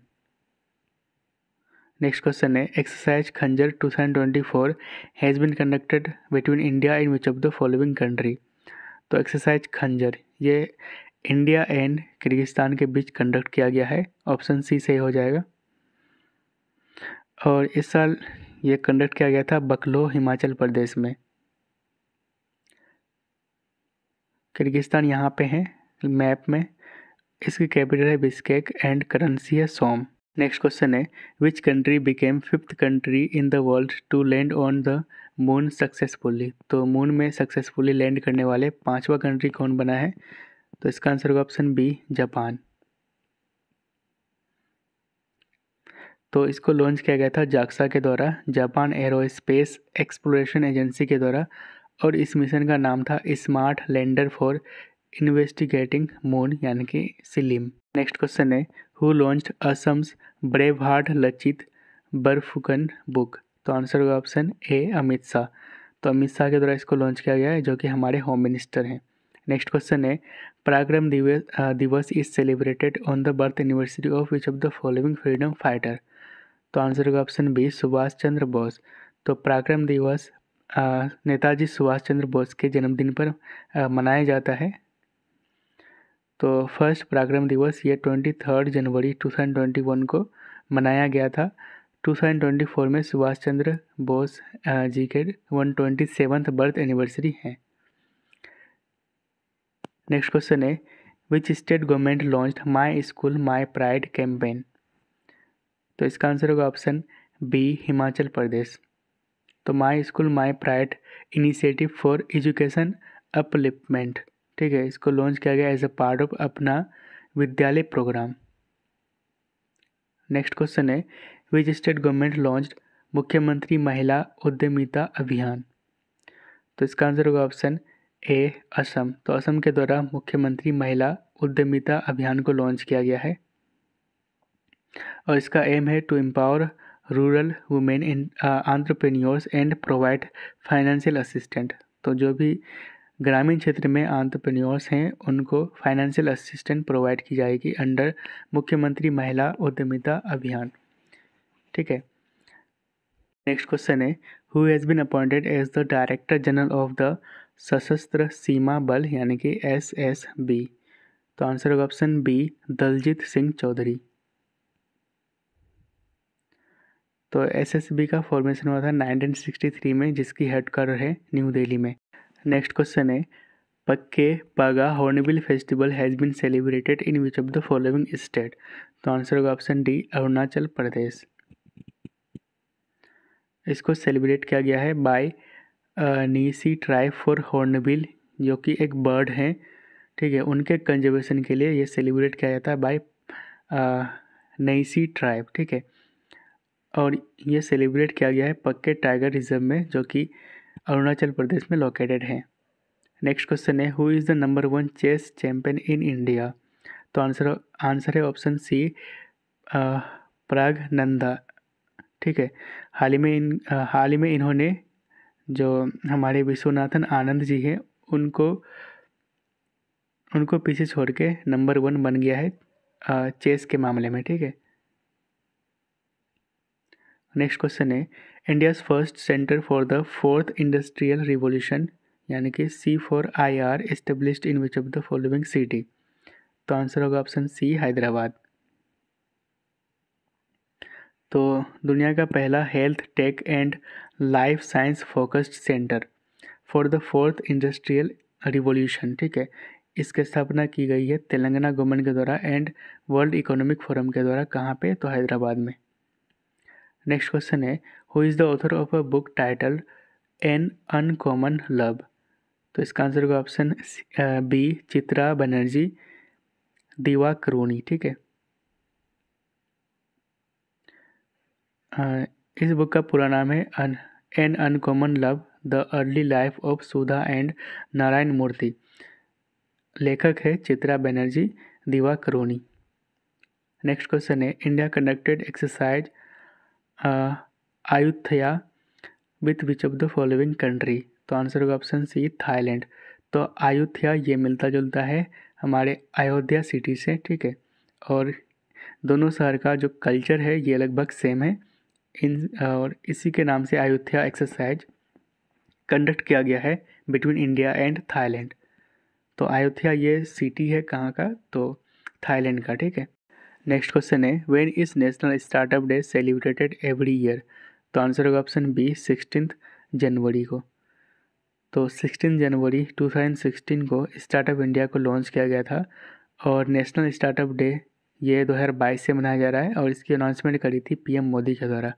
next question है exercise Khanjar two thousand twenty four has bin conducted between India and which of the following country तो एक्सरसाइज खंजर ये इंडिया एंड किर्गिस्तान के बीच कंडक्ट किया गया है ऑप्शन सी सही हो जाएगा और इस साल ये कंडक्ट किया गया था बकलो हिमाचल प्रदेश में किर्गिस्तान यहाँ पे है मैप में इसकी कैपिटल है बिस्केक एंड करेंसी है सोम नेक्स्ट क्वेश्चन है which country became fifth country in the world to land on the moon successfully तो मून में सक्सेसफुली लैंड करने वाले पांचवा कंट्री कौन बना है तो इसका आंसर होगा ऑप्शन बी जापान तो इसको लॉन्च किया गया था जाक्सा के द्वारा Japan aerospace exploration agency के द्वारा और इस मिशन का नाम था smart lander for investigating moon यानी कि सिलिम नेक्स्ट क्वेश्चन है who launch Assam's brave heart Lachit Borphukan book तो आंसर होगा ऑप्शन ए अमित शाह तो अमित शाह के द्वारा इसको लॉन्च किया गया है जो कि हमारे होम मिनिस्टर हैं नेक्स्ट क्वेश्चन है Parakram Diwas Diwas is celebrated on the birth anniversary of which of the following freedom fighter तो आंसर होगा ऑप्शन बी सुभाष चंद्र बोस तो पराक्रम दिवस नेताजी सुभाष चंद्र बोस के जन्मदिन पर मनाया जाता है तो फर्स्ट पराक्रम दिवस ये twenty third January two thousand twenty one को मनाया गया था टू थाउजेंड ट्वेंटी फोर में सुभाष चंद्र बोस जी के one twenty seventh birth anniversary है नेक्स्ट क्वेश्चन है which state government launch my school my pride campaign तो इसका आंसर होगा ऑप्शन बी हिमाचल प्रदेश तो my school my pride initiative for education upliftment ठीक है इसको लॉन्च किया गया एज अ पार्ट ऑफ अपना विद्यालय प्रोग्राम नेक्स्ट क्वेश्चन है विच स्टेट गवर्नमेंट लॉन्च मुख्यमंत्री महिला उद्यमिता अभियान तो इसका आंसर होगा ऑप्शन ए असम तो असम के द्वारा मुख्यमंत्री महिला उद्यमिता अभियान को लॉन्च किया गया है और इसका एम है to empower rural women entrepreneurs and provide financial assistant तो जो भी ग्रामीण क्षेत्र में आंट्रप्रेन्योर्स हैं उनको फाइनेंशियल असिस्टेंट प्रोवाइड की जाएगी अंडर मुख्यमंत्री महिला उद्यमिता अभियान ठीक है नेक्स्ट क्वेश्चन है who has been appointed as the director general of the Sashastra Seema Bal यानी कि एस एस बी तो आंसर होगा ऑप्शन बी दलजीत सिंह चौधरी तो एसएसबी का फॉर्मेशन हुआ था 1963 में जिसकी हेड क्वार्टर है न्यू दिल्ली में नेक्स्ट क्वेश्चन है Pakke Paga hornbill festival has been celebrated in which of the following state तो आंसर होगा ऑप्शन डी अरुणाचल प्रदेश इसको सेलिब्रेट किया गया है by Nyishi tribe for hornbill जो कि एक बर्ड हैं ठीक है उनके कंजर्वेशन के लिए ये सेलिब्रेट किया जाता है बाय नईसी ट्राइब ठीक है और ये सेलिब्रेट किया गया है पक्के टाइगर रिजर्व में जो कि अरुणाचल प्रदेश में लोकेटेड है नेक्स्ट क्वेश्चन तो है who is the number one chess champion in India तो आंसर आंसर है ऑप्शन सी प्राग नंदा ठीक है हाल ही में इन हाल ही में इन्होंने जो हमारे विश्वनाथन आनंद जी हैं उनको उनको पीछे छोड़ के नंबर वन बन गया है चेस के मामले में ठीक है नेक्स्ट क्वेश्चन है India's first centre for the fourth industrial revolution यानी कि C four I R establish in which of the following city तो आंसर होगा ऑप्शन सी हैदराबाद तो दुनिया का पहला health tech and life science focused centre for the fourth industrial revolution ठीक है इसकी स्थापना की गई है तेलंगाना गवर्नमेंट के द्वारा एंड वर्ल्ड इकोनॉमिक फोरम के द्वारा कहाँ पे तो हैदराबाद में नेक्स्ट क्वेश्चन है who is the author of a book title an uncommon love तो इसका आंसर होगा ऑप्शन बी चित्रा बनर्जी दीवा करोनी ठीक है इस बुक का पूरा नाम है an uncommon love the early life of Sudha and Narayana Murthy लेखक है Chitra Banerjee Divakaruni next question है India conducted exercise Ayodhya with which of the following country तो आंसर होगा ऑप्शन सी थाईलैंड तो अयोध्या ये मिलता जुलता है हमारे अयोध्या सिटी से ठीक है और दोनों शहर का जो कल्चर है ये लगभग सेम है इन और इसी के नाम से अयोध्या एक्सरसाइज कंडक्ट किया गया है बिटवीन इंडिया एंड थाईलैंड तो अयोध्या ये सिटी है कहाँ का तो थाईलैंड का ठीक है नेक्स्ट क्वेश्चन है when is national startup day celebrated every year तो आंसर होगा ऑप्शन बी सिक्सटीन जनवरी को तो sixteen January two thousand sixteen को स्टार्टअप इंडिया को लॉन्च किया गया था और नेशनल स्टार्टअप डे ये दो हज़ार बाईस से मनाया जा रहा है और इसकी अनाउंसमेंट करी थी पीएम मोदी के द्वारा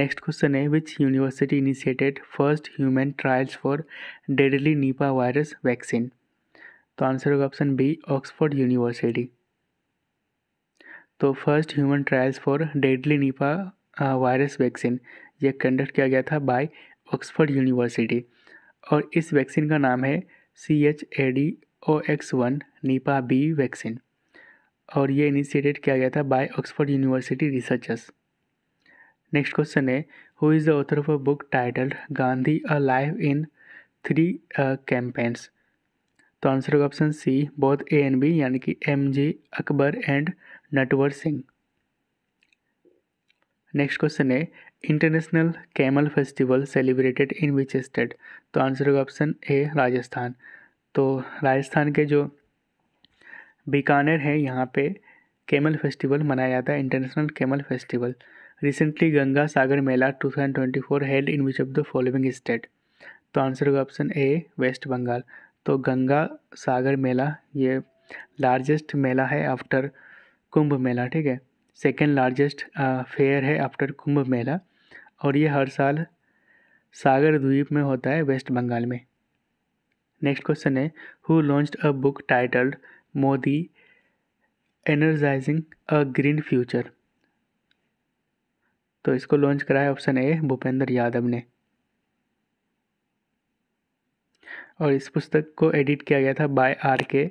नेक्स्ट क्वेश्चन है which university initiated first human trials for deadly Nipah virus vaccine तो आंसर होगा ऑप्शन बी ऑक्सफोर्ड यूनिवर्सिटी तो first human trials for deadly Nipah virus vaccine यह कंडक्ट किया गया था बाय ऑक्सफोर्ड यूनिवर्सिटी और इस वैक्सीन का नाम है C H A D O X one Nipah B vaccine और ये इनिशिएटेड किया गया था by Oxford university researchers next question है who is the author of a book titled Gandhi a life in three campaigns तो आंसर होगा option C both A and B यानी कि M J Akbar and Natwar Singh next question है international camel festival celebrated in which state तो answer होगा option A Rajasthan तो राजस्थान के जो बीकानेर है यहाँ पे कैमल फेस्टिवल मनाया जाता है international camel festival recently Ganga Sagar Mela 2024 held in which of the following state तो आंसर होगा ऑप्शन ए वेस्ट बंगाल तो गंगा सागर मेला ये लार्जेस्ट मेला है आफ्टर कुंभ मेला ठीक है सेकेंड लार्जेस्ट फेयर है आफ्टर कुंभ मेला और ये हर साल सागर द्वीप में होता है वेस्ट बंगाल में नेक्स्ट क्वेश्चन है who launch a book titled Modi energising a green future तो इसको लॉन्च कराया ऑप्शन ए भूपेंद्र यादव ने और इस पुस्तक को एडिट किया गया था by R K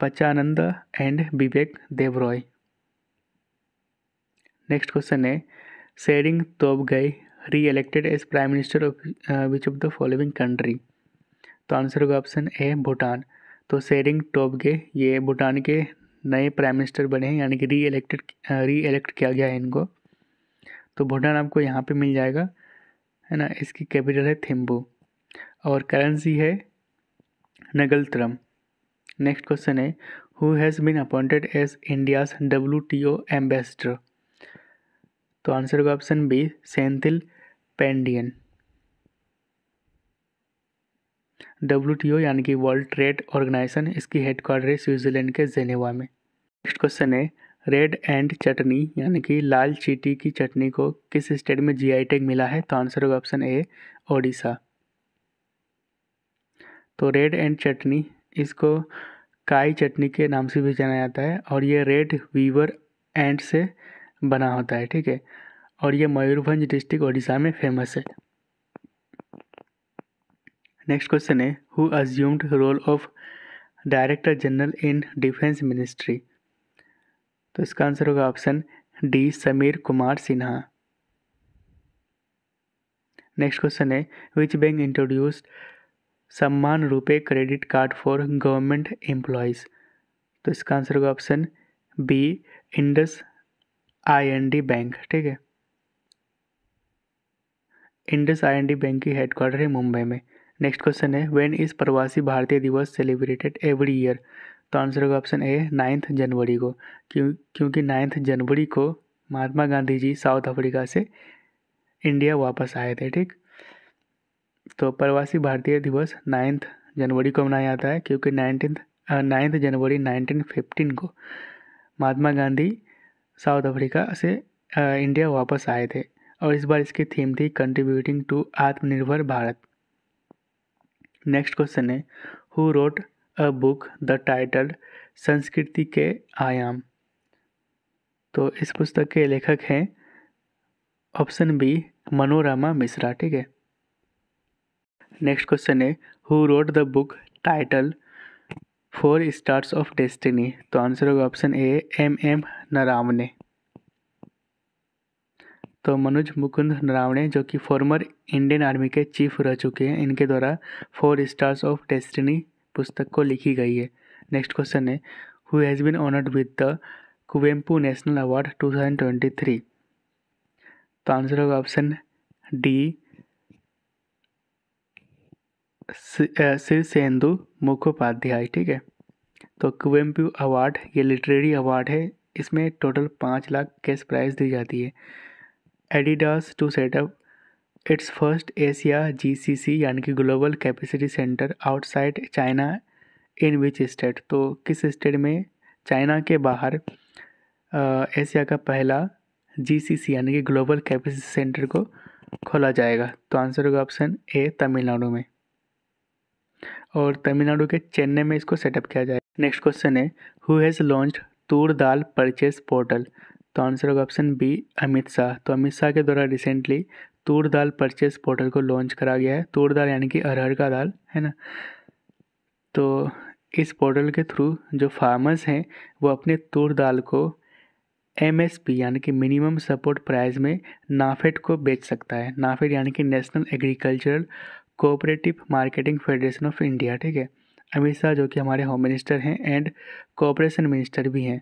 Pachnanda and Vivek Debroy next question है Tshering Tobgay reelected as prime minister of which of the following country तो आंसर होगा ऑप्शन ए भूटान तो शेरिंग टोबगे ये भूटान के नए प्राइम मिनिस्टर बने हैं यानी कि री एलेक्टेड री एलेक्ट किया गया है इनको तो भूटान आपको यहाँ पे मिल जाएगा है ना इसकी कैपिटल है थिम्बू और करेंसी है नगल त्रम नेक्स्ट क्वेश्चन है who has been appointed as India's W T O ambassador तो आंसर होगा option B Senthil Pandian W T O यानी कि वर्ल्ड ट्रेड ऑर्गेनाइजेशन इसकी हेडक्वार्टर है स्विट्जरलैंड के जेनेवा में नेक्स्ट क्वेश्चन है रेड एंड चटनी यानी कि लाल चीटी की चटनी को किस स्टेट में जी आई टैग मिला है तो आंसर होगा ऑप्शन ए ओडिशा तो रेड एंड चटनी इसको काई चटनी के नाम से भी जाना जाता है और ये रेड वीवर एंड से बना होता है ठीक है और ये मयूरभंज डिस्ट्रिक्ट ओडिशा में फेमस है नेक्स्ट क्वेश्चन है who assumed role of director general in defence ministry तो इसका आंसर होगा option D Sameer Kumar Sinha next question है which bank introduced Samman RuPay credit card for government employees तो इसका आंसर होगा option B Indus I D bank ठीक है इंडस आई डी बैंक की हेडक्वार्टर है मुंबई में नेक्स्ट क्वेश्चन है when is Pravasi Bharatiya Divas celebrated every year तो आंसर होगा ऑप्शन ए नाइन्थ जनवरी को क्यों क्योंकि नाइन्थ जनवरी को महात्मा गांधी जी साउथ अफ्रीका से इंडिया वापस आए थे ठीक तो प्रवासी भारतीय दिवस नाइन्थ जनवरी को मनाया जाता है क्योंकि नाइनटीन नाइन्थ जनवरी 1915 को महात्मा गांधी साउथ अफ्रीका से इंडिया वापस आए थे और इस बार इसकी थीम थी contributing to Atmanirbhar Bharat next question है who wrote a book the title Sanskriti ke आयाम तो इस पुस्तक के लेखक हैं ऑप्शन बी मनोरमा मिश्रा ठीक है नेक्स्ट क्वेश्चन है who wrote the book title four stars of destiny तो आंसर होगा option A M M Naravane तो मनोज मुकुंद नरावणे जो कि फॉर्मर इंडियन आर्मी के चीफ रह चुके हैं इनके द्वारा फोर स्टार्स ऑफ डेस्टिनी पुस्तक को लिखी गई है नेक्स्ट क्वेश्चन है who has been honoured with the Kuvempu national award 2023 तो आंसर होगा ऑप्शन डी सिरसेंदु मुखोपाध्याय ठीक है तो क्वेम्प्यू अवार्ड ये लिटरेरी अवार्ड है इसमें टोटल पाँच लाख कैश प्राइज दी जाती है Adidas to setup its first Asia GCC यानी कि global capacity centre outside China in which state तो किस स्टेट में चाइना के बाहर एशिया का पहला जीसीसी यानी कि ग्लोबल कैपेसिटी सेंटर को खोला जाएगा तो आंसर होगा ऑप्शन ए तमिलनाडु में और तमिलनाडु के चेन्नई में इसको सेटअप किया जाए नेक्स्ट क्वेश्चन है who has launch tur dal purchase portal तो आंसर होगा ऑप्शन बी अमित शाह तो अमित शाह के द्वारा recently tur dal purchase portal को लॉन्च करा गया है तूर दाल यानी कि अरहर का दाल है ना तो इस पोर्टल के थ्रू जो फार्मर्स हैं वो अपने तूर दाल को एम एस पी यानी कि मिनिमम सपोर्ट प्राइस में नाफेड को बेच सकता है नाफेड यानी कि national agricultural cooperative marketing federation of India ठीक है अमित शाह जो कि हमारे होम मिनिस्टर हैं एंड कोऑपरेशन मिनिस्टर भी हैं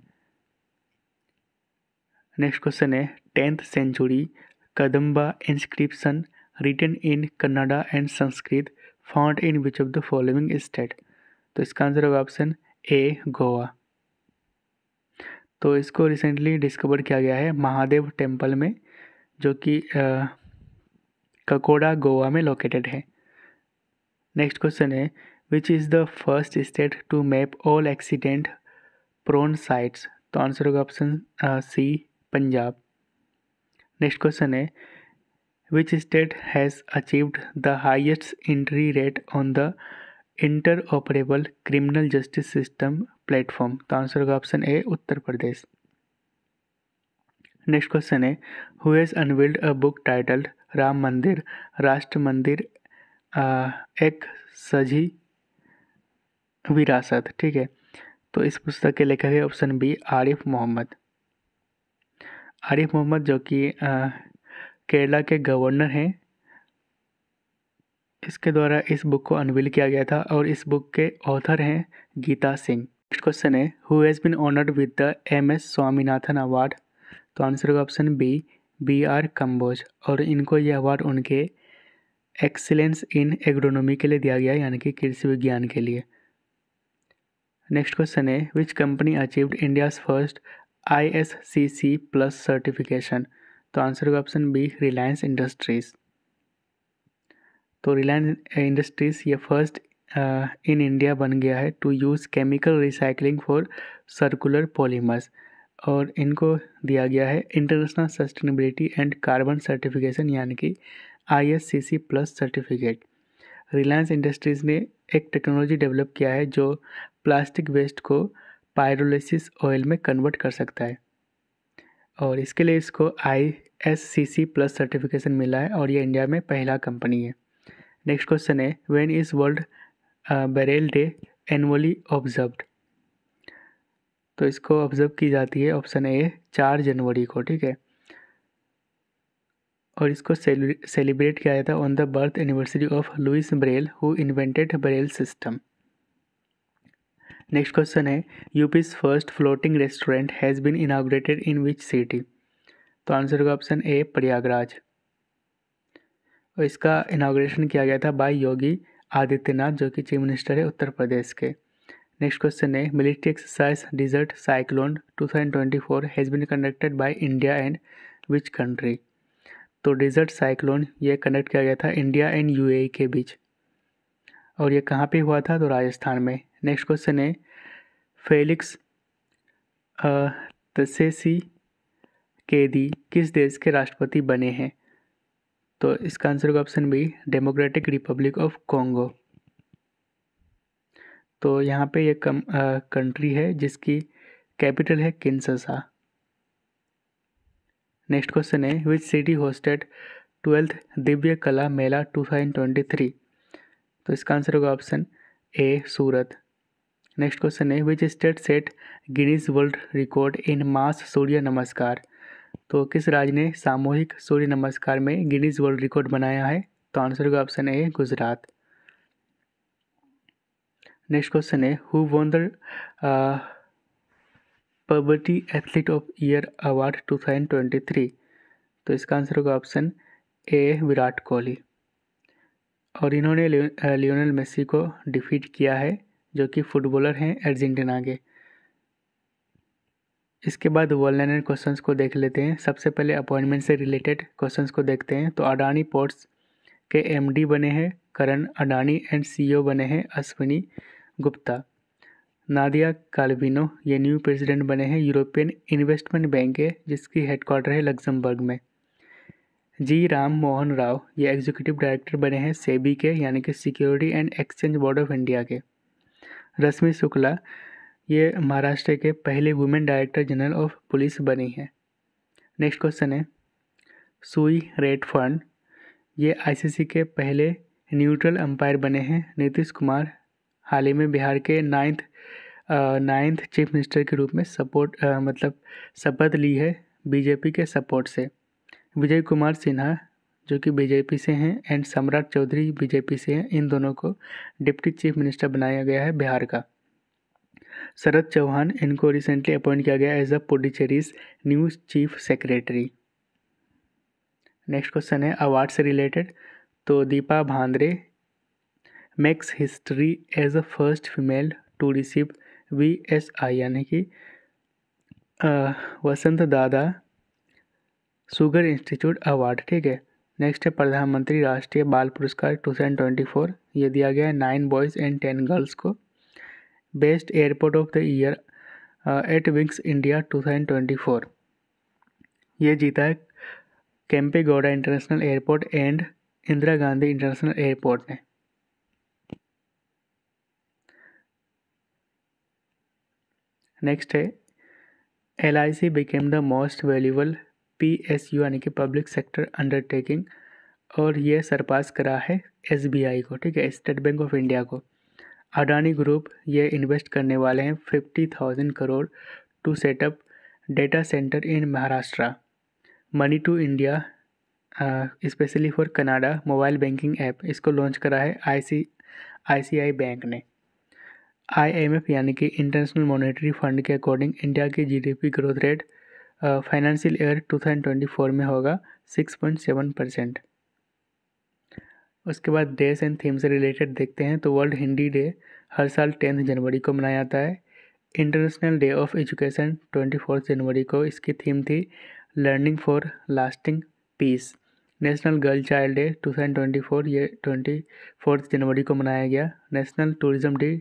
नेक्स्ट क्वेश्चन है tenth century Kadamba inscription written in Kannada and Sanskrit found in which of the following state तो इसका आंसर होगा ऑप्शन ए गोवा तो इसको रिसेंटली डिस्कवर किया गया है महादेव टेम्पल में जो कि ककोड़ा गोवा में लोकेटेड है नेक्स्ट क्वेश्चन है which is the first state to map all accident prone sites तो आंसर होगा option C Punjab next question है which state has achieved the highest entry rate on the interoperable criminal justice system platform तो answer होगा option A Uttar Pradesh next question है who has a book titled Ram Mandir Rashtra मंदिर एक सजी विरासत ठीक है तो इस पुस्तक के लेखक है ऑप्शन बी आरिफ मोहम्मद आरिफ मोहम्मद जो कि केरला के गवर्नर हैं इसके द्वारा इस बुक को अनवील किया गया था और इस बुक के ऑथर हैं गीता सिंह नेक्स्ट क्वेश्चन है who has bin honoured with the M S Swaminathan award तो आंसर होगा option B B R Kamboj और इनको यह अवार्ड उनके एक्सीलेंस इन एग्रोनॉमी के लिए दिया गया है यानी कि कृषि विज्ञान के लिए नेक्स्ट क्वेश्चन है which company achieved India's first I S C C plus certification तो आंसर होगा ऑप्शन बी रिलायंस इंडस्ट्रीज तो रिलायंस इंडस्ट्रीज ये फर्स्ट इन इंडिया बन गया है to use chemical recycling for circular polymers और इनको दिया गया है international sustainability and carbon certification यानी कि ISCC plus certificate Reliance industries ने एक टेक्नोलॉजी डेवलप किया है जो प्लास्टिक वेस्ट को पायरोलिसिस ऑयल में कन्वर्ट कर सकता है और इसके लिए इसको I S C C plus certification मिला है और ये इंडिया में पहला कंपनी है नेक्स्ट क्वेश्चन है when is world Braille day annually observed तो इसको ऑब्जर्व की जाती है ऑप्शन ए चार जनवरी को ठीक है और इसको सेलिब्रेट किया जाता है on the birth anniversary of Louis Braille who invented Braille system next question है UP's first floating restaurant has been inaugurated in which city तो आंसर होगा ऑप्शन ए प्रयागराज और इसका इनाग्रेशन किया गया था बाय योगी आदित्यनाथ जो कि चीफ मिनिस्टर है उत्तर प्रदेश के नेक्स्ट क्वेश्चन है military exercise desert cyclone 2024 has been conducted by India and which country तो डेजर्ट साइक्लोन ये कनेक्ट किया गया था इंडिया एंड यू के बीच और ये कहाँ पे हुआ था तो राजस्थान में नेक्स्ट क्वेश्चन है फेलिक्स तसेसी केदी किस देश के राष्ट्रपति बने हैं तो इसका आंसर होगा option B Democratic Republic of Congo तो यहाँ पे ये कम कंट्री है जिसकी कैपिटल है किन्ससा नेक्स्ट क्वेश्चन है विच सिटी होस्टेड ट्वेल्थ दिव्य कला मेला 2023 तो इसका आंसर होगा option A Surat next question है which state set Guinness world record in mass Surya Namaskar तो किस राज्य ने सामूहिक सूर्य नमस्कार में गिनीज वर्ल्ड रिकॉर्ड बनाया है तो आंसर होगा option A Gujarat next question है हु वॉन पबटी एथलीट ऑफ ईयर अवार्ड 2023 तो इसका आंसर होगा ऑप्शन ए विराट कोहली और इन्होंने लियोनल मेसी को डिफीट किया है जो कि फुटबॉलर हैं अर्जेंटीना के इसके बाद वर्ल्ड लाइनर क्वेश्चंस को देख लेते हैं सबसे पहले अपॉइंटमेंट से रिलेटेड क्वेश्चंस को देखते हैं तो अडानी पोर्ट्स के एमडी बने हैं Karan Adani and CEO e बने हैं अश्विनी गुप्ता नादिया कालविनो ये न्यू प्रेसिडेंट बने हैं यूरोपियन इन्वेस्टमेंट बैंक के जिसकी हेडक्वार्टर है लग्जमबर्ग में जी राम मोहन राव ये एग्जीक्यूटिव डायरेक्टर बने हैं सेबी के यानी कि security and exchange board of India के रश्मि शुक्ला ये महाराष्ट्र के पहले women director general of police बनी हैं नेक्स्ट क्वेश्चन है सुई रेड फंड ये आईसीसी के पहले न्यूट्रल अंपायर बने हैं नीतीश कुमार हाल ही में बिहार के नाइन्थ नाइन्थ चीफ मिनिस्टर के रूप में सपोर्ट मतलब शपथ ली है बीजेपी के सपोर्ट से विजय कुमार सिन्हा जो कि बीजेपी से हैं एंड सम्राट चौधरी बीजेपी से हैं इन दोनों को डिप्टी चीफ मिनिस्टर बनाया गया है बिहार का शरद चौहान इनको रिसेंटली अपॉइंट किया गया as a Puducherry's new chief secretary next question है अवार्ड से रिलेटेड तो Deepa Bhandare makes history as a first female to receive V S I यानी कि वसंत दादा शुगर इंस्टीट्यूट अवार्ड ठीक है नेक्स्ट है प्रधानमंत्री राष्ट्रीय बाल पुरस्कार टू थाउजेंड ट्वेंटी फोर ये दिया गया है nine boys and ten girls को best airport of the year at wings India two thousand twenty four ये जीता है Gowda international airport and Indira Gandhi international airport ने नेक्स्ट है L I C became the most valuable P S U यानी कि public sector undertaking और यह सरपास करा है एस बी आई को ठीक है स्टेट बैंक ऑफ इंडिया को अडानी ग्रुप ये इन्वेस्ट करने वाले हैं fifty thousand crore to setup data centre in Maharashtra money to India specially for Canada mobile banking app इसको लॉन्च करा है आई सी आई सी आई बैंक ने आईएमएफ यानी कि इंटरनेशनल मॉनेटरी फंड के अकॉर्डिंग इंडिया की GDP growth rate financial year 2024 में होगा 6.7 परसेंट उसके बाद डेज एंड थीम से रिलेटेड देखते हैं तो वर्ल्ड हिंदी डे हर साल टेंथ जनवरी को मनाया जाता है international day of education twenty जनवरी को इसकी थीम थी learning for lasting peace national girl child day four ये फोर्थ जनवरी को मनाया गया national tourism day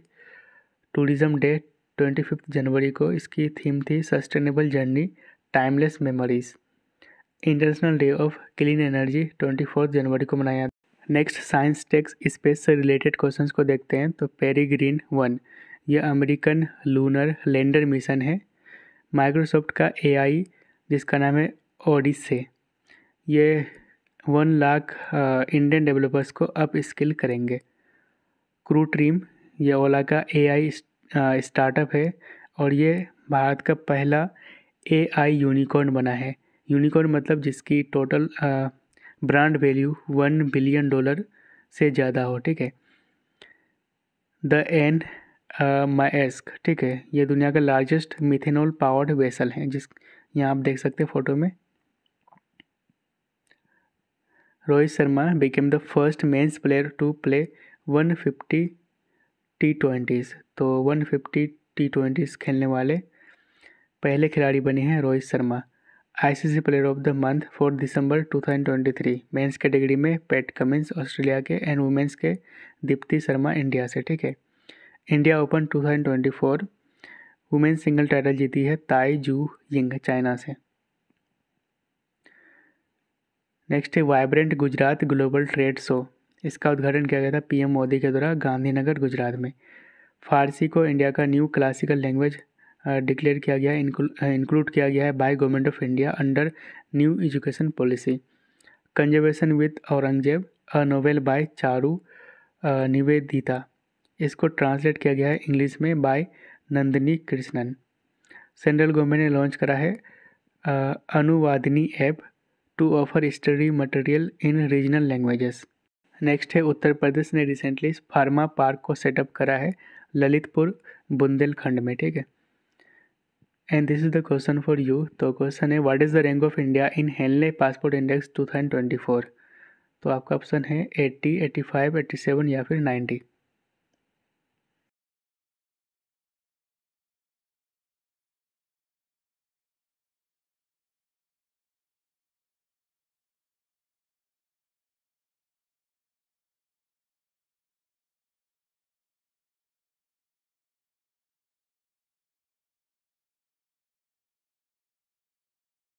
tourism day twenty fifth जनवरी को इसकी थीम थी sustainable journey timeless memories international day of clean energy twenty fourth जनवरी को मनाया नेक्स्ट साइंस टेक्स स्पेस से रिलेटेड क्वेश्चंस को देखते हैं तो पेरी ग्रीन वन यह अमेरिकन लूनर लैंडर मिशन है माइक्रोसॉफ्ट का ए जिसका नाम है ओडिसे ये वन लाख इंडियन डेवलपर्स को अप स्किल करेंगे क्रू ट्रीम ये ओला का एआई स्टार्टअप है और ये भारत का पहला एआई यूनिकॉर्न बना है यूनिकॉर्न मतलब जिसकी total brand value one billion dollar से ज़्यादा हो ठीक है द एन एस्क ठीक है ये दुनिया का लार्जेस्ट मिथेनॉल पावर्ड वेसल है जिस यहाँ आप देख सकते हैं फ़ोटो में Rohit Sharma became the first men's player to play one fifty T twenties तो वन फिफ्टी टी ट्वेंटीज़ खेलने वाले पहले खिलाड़ी बने हैं Rohit Sharma ICC player of the month for December 2023 men's category में पैट कमिंस ऑस्ट्रेलिया के एंड वुमेंस के दीप्ति शर्मा इंडिया से ठीक है India open 2024 women's single title जीती है ताई जू यिंग चाइना से नेक्स्ट है vibrant Gujarat global trade show इसका उद्घाटन किया गया था पीएम मोदी के द्वारा गांधीनगर गुजरात में फारसी को इंडिया का न्यू क्लासिकल लैंग्वेज डिक्लेयर किया गया है इंक्लूड किया गया है by government of India under new education policy conservation with Aurangzeb a novel by Charu Nivedita इसको ट्रांसलेट किया गया है इंग्लिश में by Nandini Krishnan central government ने लॉन्च करा है Anuvadini app to offer study material in regional languages next है उत्तर प्रदेश ने रिसेंटली फार्मा पार्क को सेटअप करा है ललितपुर बुंदेलखंड में ठीक है and this is the question for you तो क्वेश्चन है what is the rank of India in Henley passport index four तो आपका ऑप्शन है फाइव एट्टी सेवन या फिर नाइन्टी